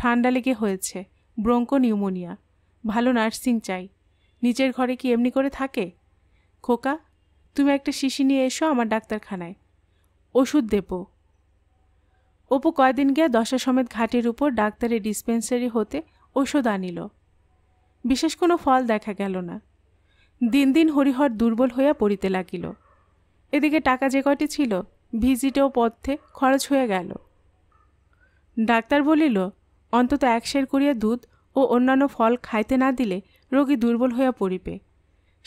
ঠান্ডা লেগে হয়েছে ব্রঙ্কো নিউমোনিয়া ভালো নার্সিং চাই নিচের ঘরে কি এমনি করে থাকে খোকা তুমি একটা শিশি নিয়ে এসো আমার ডাক্তারখানায় ওষুধ দেব অপু কয়দিন গিয়া দশা সমেত ঘাটের উপর ডাক্তারের ডিসপেন্সারি হতে ওষুধ আনিল বিশেষ কোনো ফল দেখা গেল না দিন দিন হরিহর দুর্বল হইয়া পড়িতে লাগিল এদিকে টাকা যে কয়টি ছিল ভিজিটেও পথে খরচ হয়ে গেল ডাক্তার বলিল অন্তত এক সের করিয়া দুধ ও অন্যান্য ফল খাইতে না দিলে রোগী দুর্বল হইয়া পড়িবে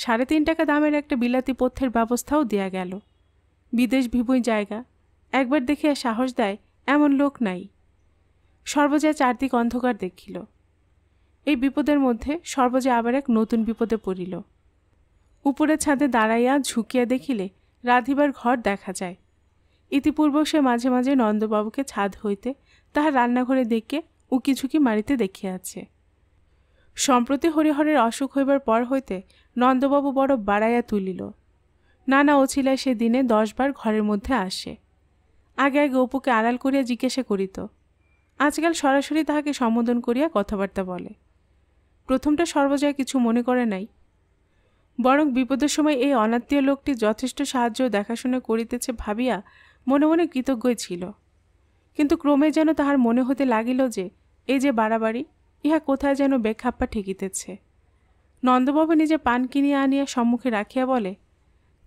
সাড়ে তিন টাকা দামের একটা বিলাতি পথ্যের ব্যবস্থাও দেয়া গেল বিদেশ ভিবই জায়গা একবার দেখিয়া সাহস দেয় এমন লোক নাই সর্বজয়া চারদিক অন্ধকার দেখিল এই বিপদের মধ্যে সর্বজা আবার এক নতুন বিপদে পড়িল উপরে ছাদে দাঁড়াইয়া ঝুঁকিয়া দেখিলে রাধিবার ঘর দেখা যায় ইতিপূর্বক সে মাঝে মাঝে নন্দবাবুকে ছাদ হইতে তাহার রান্নাঘরে দেখে উকিঝুঁকি মারিতে দেখিয়াছে সম্প্রতি হরিহরের অসুখ হইবার পর হইতে নন্দবাবু বড় বাড়াইয়া তুলিল নানা অছিলায় সে দিনে দশবার ঘরের মধ্যে আসে আগে আগে অপুকে আড়াল করিয়া জিজ্ঞাসা করিত আজকাল সরাসরি তাহাকে সম্বোধন করিয়া কথাবার্তা বলে প্রথমটা সর্বজয়া কিছু মনে করে নাই বরং বিপদের সময় এই অনাত্মীয় লোকটি যথেষ্ট সাহায্য দেখাশোনা করিতেছে ভাবিয়া মনে মনে কৃতজ্ঞই ছিল কিন্তু ক্রমে যেন তাহার মনে হতে লাগিল যে এই যে বাড়াবাড়ি ইহা কোথায় যেন বেখাপ্পা ঠেকিতেছে নন্দবাবু নিজে পান কিনিয়া আনিয়া সম্মুখে রাখিয়া বলে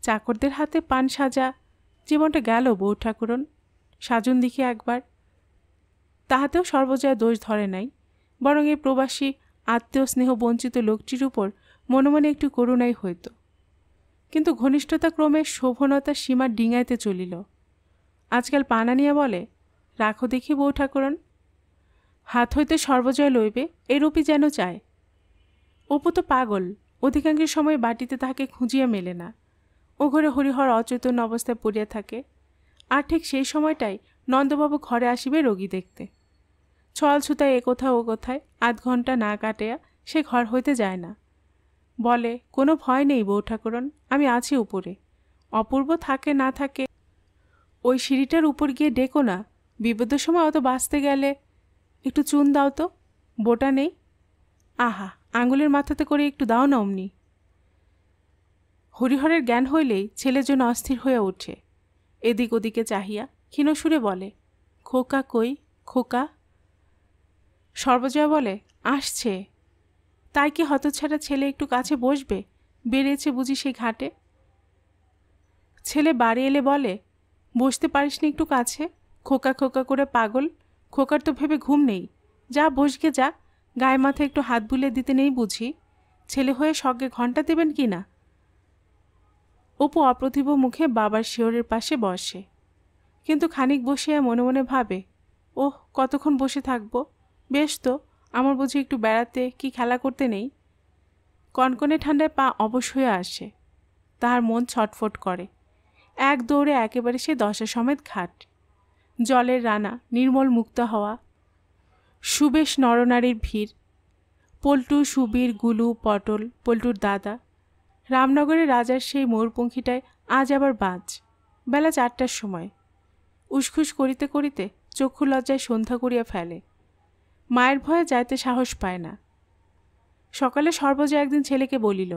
চাকরদের হাতে পান সাজা জীবনটা গেল বউ ঠাকুরন সাজুন দেখি একবার তাহাতেও সর্বজয়া দোষ ধরে নাই বরং এই প্রবাসী আত্মীয় স্নেহ বঞ্চিত লোকটির উপর মনে মনে একটু করুণাই হইত কিন্তু ঘনিষ্ঠতা ক্রমে শোভনতার সীমা ডিঙাইতে চলিল আজকাল পানা নিয়ে বলে রাখো দেখি বউ ঠাকুরন হাত হইতে সর্বজয় লইবে এরূপই যেন চায় অপু তো পাগল অধিকাংশ সময় বাটিতে তাহাকে খুঁজিয়া মেলে না ও ঘরে হরিহর অচেতন অবস্থায় পড়িয়া থাকে আর ঠিক সেই সময়টাই নন্দবাবু ঘরে আসিবে রোগী দেখতে ছল ছুতায় একথা ও কোথায় আধ ঘন্টা না কাটিয়া সে ঘর হইতে যায় না বলে কোনো ভয় নেই বউ ঠাকুরন আমি আছি উপরে অপূর্ব থাকে না থাকে ওই সিঁড়িটার উপর গিয়ে ডেকো না বিপদের সময় অত বাঁচতে গেলে একটু চুন দাও তো বোটা নেই আহা আঙুলের মাথাতে করে একটু দাও না অমনি হরিহরের জ্ঞান হইলেই ছেলের জন্য অস্থির হয়ে ওঠে এদিক ওদিকে চাহিয়া ক্ষীণসুরে বলে খোকা কই খোকা সর্বজয়া বলে আসছে তাই কি হতছাড়া ছেলে একটু কাছে বসবে বেড়েছে বুঝি সেই ঘাটে ছেলে বাড়ি এলে বলে বসতে পারিসনি একটু কাছে খোকা খোকা করে পাগল খোকার তো ভেবে ঘুম নেই যা বসগে যা গায়ে মাথা একটু হাত বুলে দিতে নেই বুঝি ছেলে হয়ে সঙ্গে ঘন্টা দেবেন কি না অপু অপ্রতিভ মুখে বাবার শিওরের পাশে বসে কিন্তু খানিক বসে মনে মনে ভাবে ওহ কতক্ষণ বসে থাকবো বেশ তো আমার বুঝি একটু বেড়াতে কি খেলা করতে নেই কনকনে ঠান্ডায় পা অবশ হয়ে আসে তাহার মন ছটফট করে এক দৌড়ে একেবারে সে দশা সমেত ঘাট জলের রানা নির্মল মুক্ত হওয়া সুবেশ নরনারীর ভিড় পল্টু সুবীর গুলু পটল পল্টুর দাদা রামনগরের রাজার সেই ময়ূরপঙ্খিটায় আজ আবার বাঁচ বেলা চারটার সময় উসখুস করিতে করিতে চক্ষু লজ্জায় সন্ধ্যা করিয়া ফেলে মায়ের ভয়ে যাইতে সাহস পায় না সকালে সর্বজয়া একদিন ছেলেকে বলিল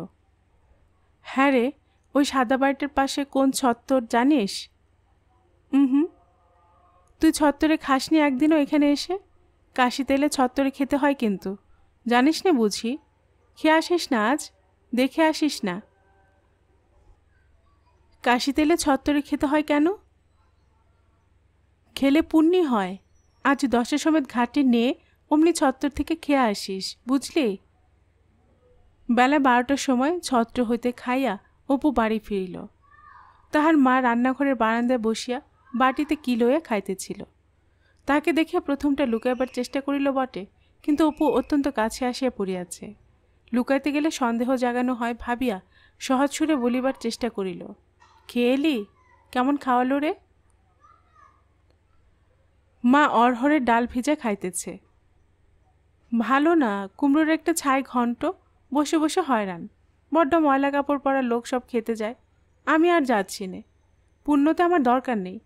হ্যাঁ রে ওই সাদা বাড়িটার পাশে কোন ছত্তর জানিস হুম তুই ছত্তরে খাসনি একদিনও এখানে এসে কাশি তেলে ছত্তরে খেতে হয় কিন্তু জানিস না বুঝি খেয়ে আসিস না আজ দেখে আসিস না কাশি তেলে ছত্তরে খেতে হয় কেন খেলে পুণ্যি হয় আজ দশের সমেত ঘাটে নিয়ে অমনি ছত্তর থেকে খেয়ে আসিস বুঝলি বেলা বারোটার সময় ছত্র হইতে খাইয়া অপু বাড়ি ফিরিল তাহার মা রান্নাঘরের বারান্দায় বসিয়া বাটিতে কি লইয়া খাইতেছিল তাকে দেখিয়া প্রথমটা লুকাইবার চেষ্টা করিল বটে কিন্তু অপু অত্যন্ত কাছে আসিয়া পড়িয়াছে লুকাইতে গেলে সন্দেহ জাগানো হয় ভাবিয়া সহজ সুরে বলিবার চেষ্টা করিল খেয়েলি কেমন খাওয়ালো রে মা অরহরের ডাল ভিজা খাইতেছে ভালো না কুমড়োর একটা ছাই ঘন্ট বসে বসে হয়রান বড্ড ময়লা কাপড় পরা লোক সব খেতে যায় আমি আর যাচ্ছি নে পুণ্যতে আমার দরকার নেই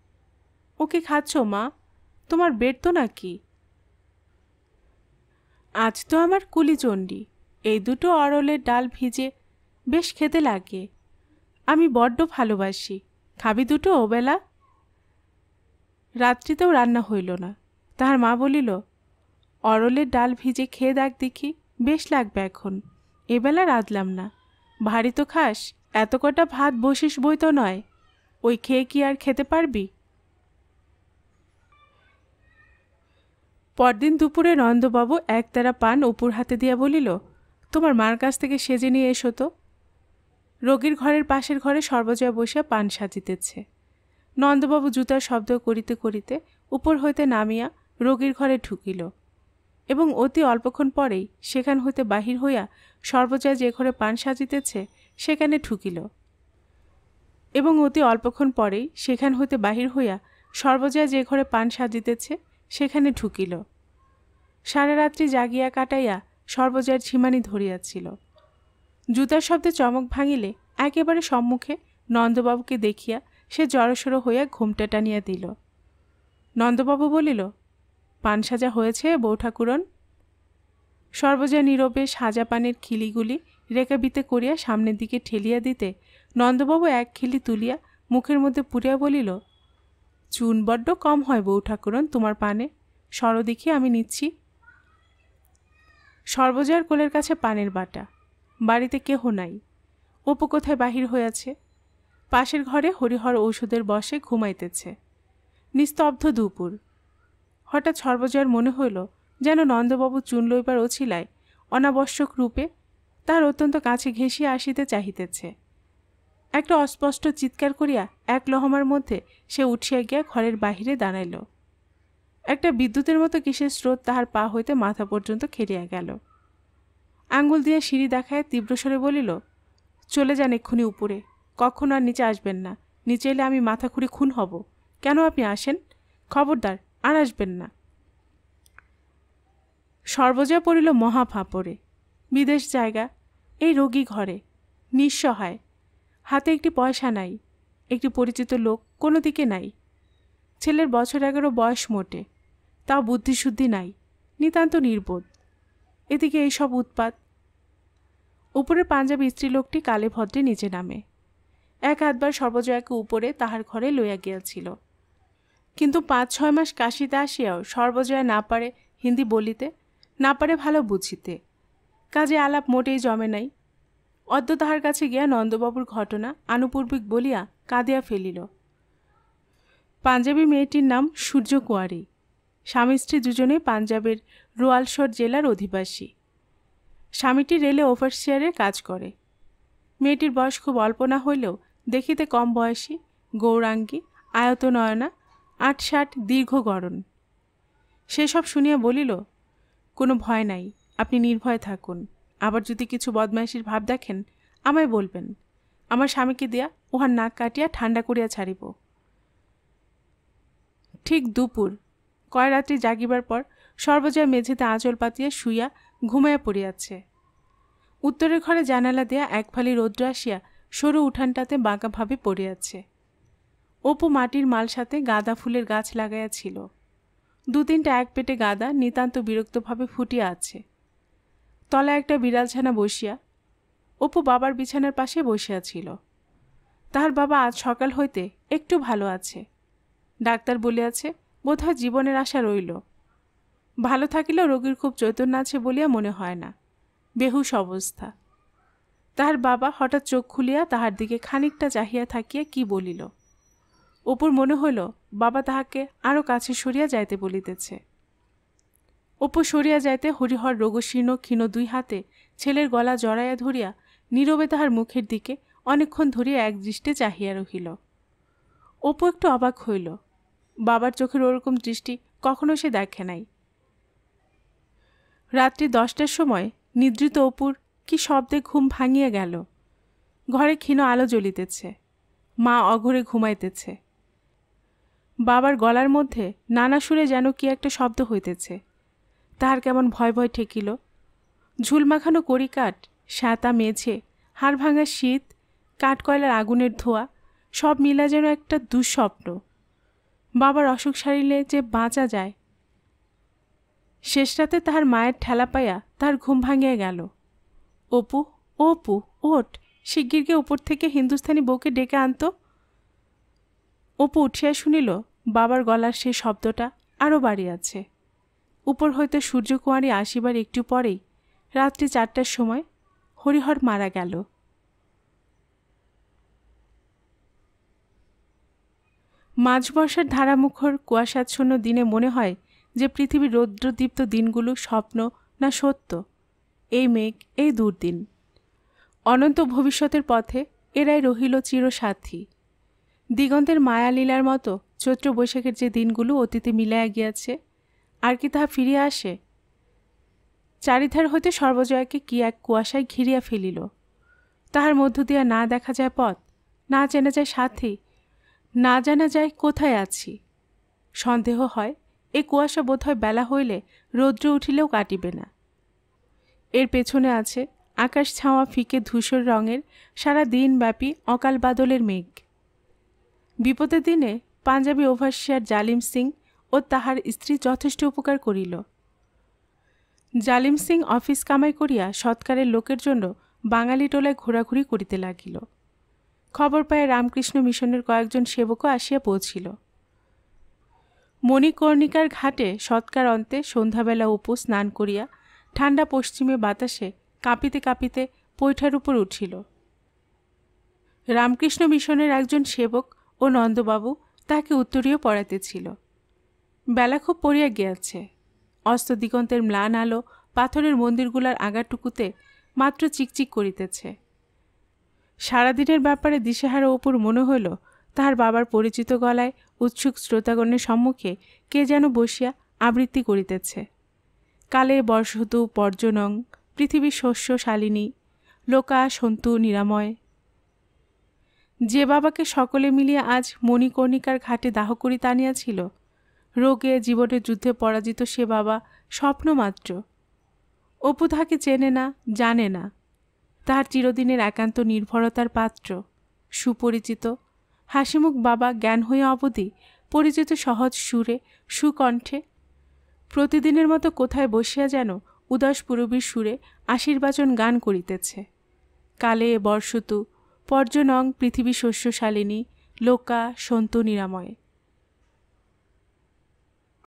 ওকে খাচ্ছ মা তোমার বেড তো নাকি আজ তো আমার কুলিচণ্ডী এই দুটো অরলের ডাল ভিজে বেশ খেতে লাগে আমি বড্ড ভালোবাসি খাবি দুটো ওবেলা রাত্রিতেও রান্না হইল না তাহার মা বলিল অরলের ডাল ভিজে খেয়ে দেখ দেখি বেশ লাগবে এখন এবেলা রাঁধলাম না ভারী তো খাস এত কটা ভাত বসিস বই তো নয় ওই খেয়ে কি আর খেতে পারবি পরদিন দুপুরে নন্দবাবু একতারা পান অপুর হাতে দিয়া বলিল তোমার মার কাছ থেকে সেজে নিয়ে এসো তো রোগীর ঘরের পাশের ঘরে সর্বজয়া বসিয়া পান সাজিতেছে নন্দবাবু জুতার শব্দ করিতে করিতে উপর হইতে নামিয়া রোগীর ঘরে ঢুকিল এবং অতি অল্পক্ষণ পরেই সেখান হইতে বাহির হইয়া সর্বজয়া যে ঘরে পান সাজিতেছে সেখানে ঠুকিল এবং অতি অল্পক্ষণ পরেই সেখান হইতে বাহির হইয়া সর্বজয়া যে ঘরে পান সাজিতেছে সেখানে ঠুকিল সারা রাত্রি জাগিয়া কাটাইয়া সর্বজয়ার ঝিমানি ধরিয়াছিল জুতার শব্দে চমক ভাঙিলে একেবারে সম্মুখে নন্দবাবুকে দেখিয়া সে জড়োসড়ো হইয়া ঘুমটা টানিয়া দিল নন্দবাবু বলিল পান সাজা হয়েছে বউ ঠাকুরন সর্বজা নীরবে সাজা পানের খিলিগুলি রেকাবিতে করিয়া সামনের দিকে ঠেলিয়া দিতে নন্দবাবু এক খিলি তুলিয়া মুখের মধ্যে পুরিয়া বলিল চুন বড্ড কম হয় বউ ঠাকুরন তোমার পানে সর দেখি আমি নিচ্ছি সর্বজয়ার কোলের কাছে পানের বাটা বাড়িতে কেহ নাই অপু কোথায় বাহির হইয়াছে পাশের ঘরে হরিহর ঔষধের বসে ঘুমাইতেছে নিস্তব্ধ দুপুর হঠাৎ সর্বজয়ার মনে হইল যেন নন্দবাবু চুন লইবার অছিলায় অনাবশ্যক রূপে তার অত্যন্ত কাছে ঘেঁষিয়া আসিতে চাহিতেছে একটা অস্পষ্ট চিৎকার করিয়া এক লহমার মধ্যে সে উঠিয়া গিয়া ঘরের বাহিরে দাঁড়াইল একটা বিদ্যুতের মতো কিসের স্রোত তাহার পা হইতে মাথা পর্যন্ত খেরিয়া গেল আঙ্গুল দিয়া সিঁড়ি দেখায় তীব্রস্বরে বলিল চলে যান এক্ষুনি উপরে কখনো আর নিচে আসবেন না নিচে এলে আমি মাথা খুঁড়ি খুন হব কেন আপনি আসেন খবরদার আর আসবেন না সর্বজয়া পড়িল মহাফাপড়ে বিদেশ জায়গা এই রোগী ঘরে নিঃসহায় হাতে একটি পয়সা নাই একটি পরিচিত লোক কোনো দিকে নাই ছেলের বছর এগারো বয়স মোটে তাও বুদ্ধিশুদ্ধি নাই নিতান্ত নির্বোধ এদিকে এইসব উৎপাত উপরে পাঞ্জাবি স্ত্রীলোকটি কালে ভদ্রে নিচে নামে এক হাতবার সর্বজয়াকে উপরে তাহার ঘরে লইয়া গিয়াছিল কিন্তু পাঁচ ছয় মাস কাশিতে আসিয়াও সর্বজয়া না পারে হিন্দি বলিতে না পারে ভালো বুঝিতে কাজে আলাপ মোটেই জমে নাই অদ্য তাহার কাছে গিয়া নন্দবাবুর ঘটনা আনুপূর্বিক বলিয়া কাঁদিয়া ফেলিল পাঞ্জাবি মেয়েটির নাম সূর্য কুয়ারি স্বামী স্ত্রী দুজনে পাঞ্জাবের রুয়ালসর জেলার অধিবাসী স্বামীটি রেলে ওভারসিয়ারে কাজ করে মেয়েটির বয়স খুব অল্প না হইলেও দেখিতে কম বয়সী গৌরাঙ্গী আয়তনয়না আট ষাট দীর্ঘ গরণ সেসব শুনিয়া বলিল কোনো ভয় নাই আপনি নির্ভয় থাকুন আবার যদি কিছু বদমাইশির ভাব দেখেন আমায় বলবেন আমার স্বামীকে দিয়া উহার নাক কাটিয়া ঠান্ডা করিয়া ছাড়িব ঠিক দুপুর কয় রাত্রি জাগিবার পর সর্বজয়া মেঝেতে আঁচল পাতিয়া শুইয়া ঘুমাইয়া পড়িয়াছে উত্তরের ঘরে জানালা দিয়া এক ফালি রৌদ্র আসিয়া সরু উঠানটাতে বাঁকাভাবে পড়িয়াছে অপু মাটির মাল সাথে গাঁদা ফুলের গাছ লাগাইয়াছিল দু তিনটা এক পেটে গাদা নিতান্ত বিরক্তভাবে ফুটিয়া আছে তলা একটা বিড়ালছানা বসিয়া অপু বাবার বিছানার পাশে বসিয়াছিল তাহার বাবা আজ সকাল হইতে একটু ভালো আছে ডাক্তার বলিয়াছে বোধহয় জীবনের আশা রইল ভালো থাকিলেও রোগীর খুব চৈতন্য আছে বলিয়া মনে হয় না বেহুশ অবস্থা তাহার বাবা হঠাৎ চোখ খুলিয়া তাহার দিকে খানিকটা চাহিয়া থাকিয়া কি বলিল অপুর মনে হইল বাবা তাহাকে আরও কাছে সরিয়া যাইতে বলিতেছে অপু সরিয়া যাইতে হরিহর রোগশীর্ণ ক্ষীণ দুই হাতে ছেলের গলা জড়াইয়া ধরিয়া নীরবে তাহার মুখের দিকে অনেকক্ষণ ধরিয়া একদৃষ্টে চাহিয়া রহিল অপু একটু অবাক হইল বাবার চোখের ওরকম দৃষ্টি কখনো সে দেখে নাই রাত্রি দশটার সময় নিদ্রিত অপুর কি শব্দে ঘুম ভাঙিয়া গেল ঘরে ক্ষীণ আলো জ্বলিতেছে মা অঘরে ঘুমাইতেছে বাবার গলার মধ্যে নানা সুরে যেন কি একটা শব্দ হইতেছে তাহার কেমন ভয় ভয় ঠেকিল ঝুলমাখানো করিকাট সাতা মেঝে হাড় ভাঙা শীত কাঠকয়লার আগুনের ধোয়া সব মিলা যেন একটা দুঃস্বপ্ন বাবার অসুখ সারিলে যে বাঁচা যায় শেষ রাতে তাহার মায়ের ঠেলা পাইয়া তার ঘুম ভাঙিয়া গেল অপু অপু ওট শিগগিরকে উপর থেকে হিন্দুস্থানি বউকে ডেকে আনত অপু উঠিয়া শুনিল বাবার গলার সেই শব্দটা আরও আছে উপর হইতে সূর্যকুমারী আসিবার একটু পরেই রাত্রি চারটার সময় হরিহর মারা গেল মাঝ বর্ষার ধারামুখর কুয়াশাচ্ছন্ন দিনে মনে হয় যে পৃথিবীর রৌদ্রদীপ্ত দিনগুলো স্বপ্ন না সত্য এই মেঘ এই দুর্দিন অনন্ত ভবিষ্যতের পথে এরাই রহিল চিরসাথী দিগন্তের মায়ালীলার মতো চৈত্র বৈশাখের যে দিনগুলো অতীতে মিলাইয়া গিয়াছে আর কি তাহা ফিরিয়া আসে চারিধার হইতে সর্বজয়াকে কি এক কুয়াশায় ঘিরিয়া ফেলিল তাহার মধ্য দিয়া না দেখা যায় পথ না চেনা যায় সাথী না জানা যায় কোথায় আছি সন্দেহ হয় এ কুয়াশা বোধ হয় বেলা হইলে রৌদ্র উঠিলেও কাটিবে না এর পেছনে আছে আকাশ ছাওয়া ফিকে ধূসর রঙের সারা দিনব্যাপী অকাল বাদলের মেঘ বিপদের দিনে পাঞ্জাবি ওভারশিয়ার জালিম সিং ও তাহার স্ত্রী যথেষ্ট উপকার করিল জালিম সিং অফিস কামাই করিয়া সৎকারের লোকের জন্য বাঙালি টোলায় ঘোরাঘুরি করিতে লাগিল খবর পায় রামকৃষ্ণ মিশনের কয়েকজন সেবকও আসিয়া পৌঁছিল মণিকর্ণিকার ঘাটে সৎকার অন্তে সন্ধ্যাবেলা উপু স্নান করিয়া ঠান্ডা পশ্চিমে বাতাসে কাঁপিতে কাঁপিতে পৈঠার উপর উঠিল রামকৃষ্ণ মিশনের একজন সেবক ও নন্দবাবু তাহাকে উত্তরীয় ছিল বেলা খুব পড়িয়া গিয়াছে অস্ত দিগন্তের ম্লান আলো পাথরের মন্দিরগুলার আগাটুকুতে মাত্র চিকচিক করিতেছে সারাদিনের ব্যাপারে দিশেহারা ওপর মনে হইল তাহার বাবার পরিচিত গলায় উৎসুক শ্রোতাগণের সম্মুখে কে যেন বসিয়া আবৃত্তি করিতেছে কালে বর্ষতু পর্যনং পৃথিবীর শস্য শালিনী লোকা সন্তু নিরাময় যে বাবাকে সকলে মিলিয়ে আজ মণিকর্ণিকার ঘাটে দাহ করি টানিয়াছিল রোগে জীবনের যুদ্ধে পরাজিত সে বাবা স্বপ্ন মাত্র অপু তাহাকে চেনে না জানে না তার চিরদিনের একান্ত নির্ভরতার পাত্র সুপরিচিত হাসিমুখ বাবা জ্ঞান হয়ে অবধি পরিচিত সহজ সুরে সুকণ্ঠে প্রতিদিনের মতো কোথায় বসিয়া যেন উদাস পুরবীর সুরে আশীর্বাচন গান করিতেছে কালে বর্ষতু পর্যনং পৃথিবী শস্যশালিনী লোকা সন্তু নিরাময়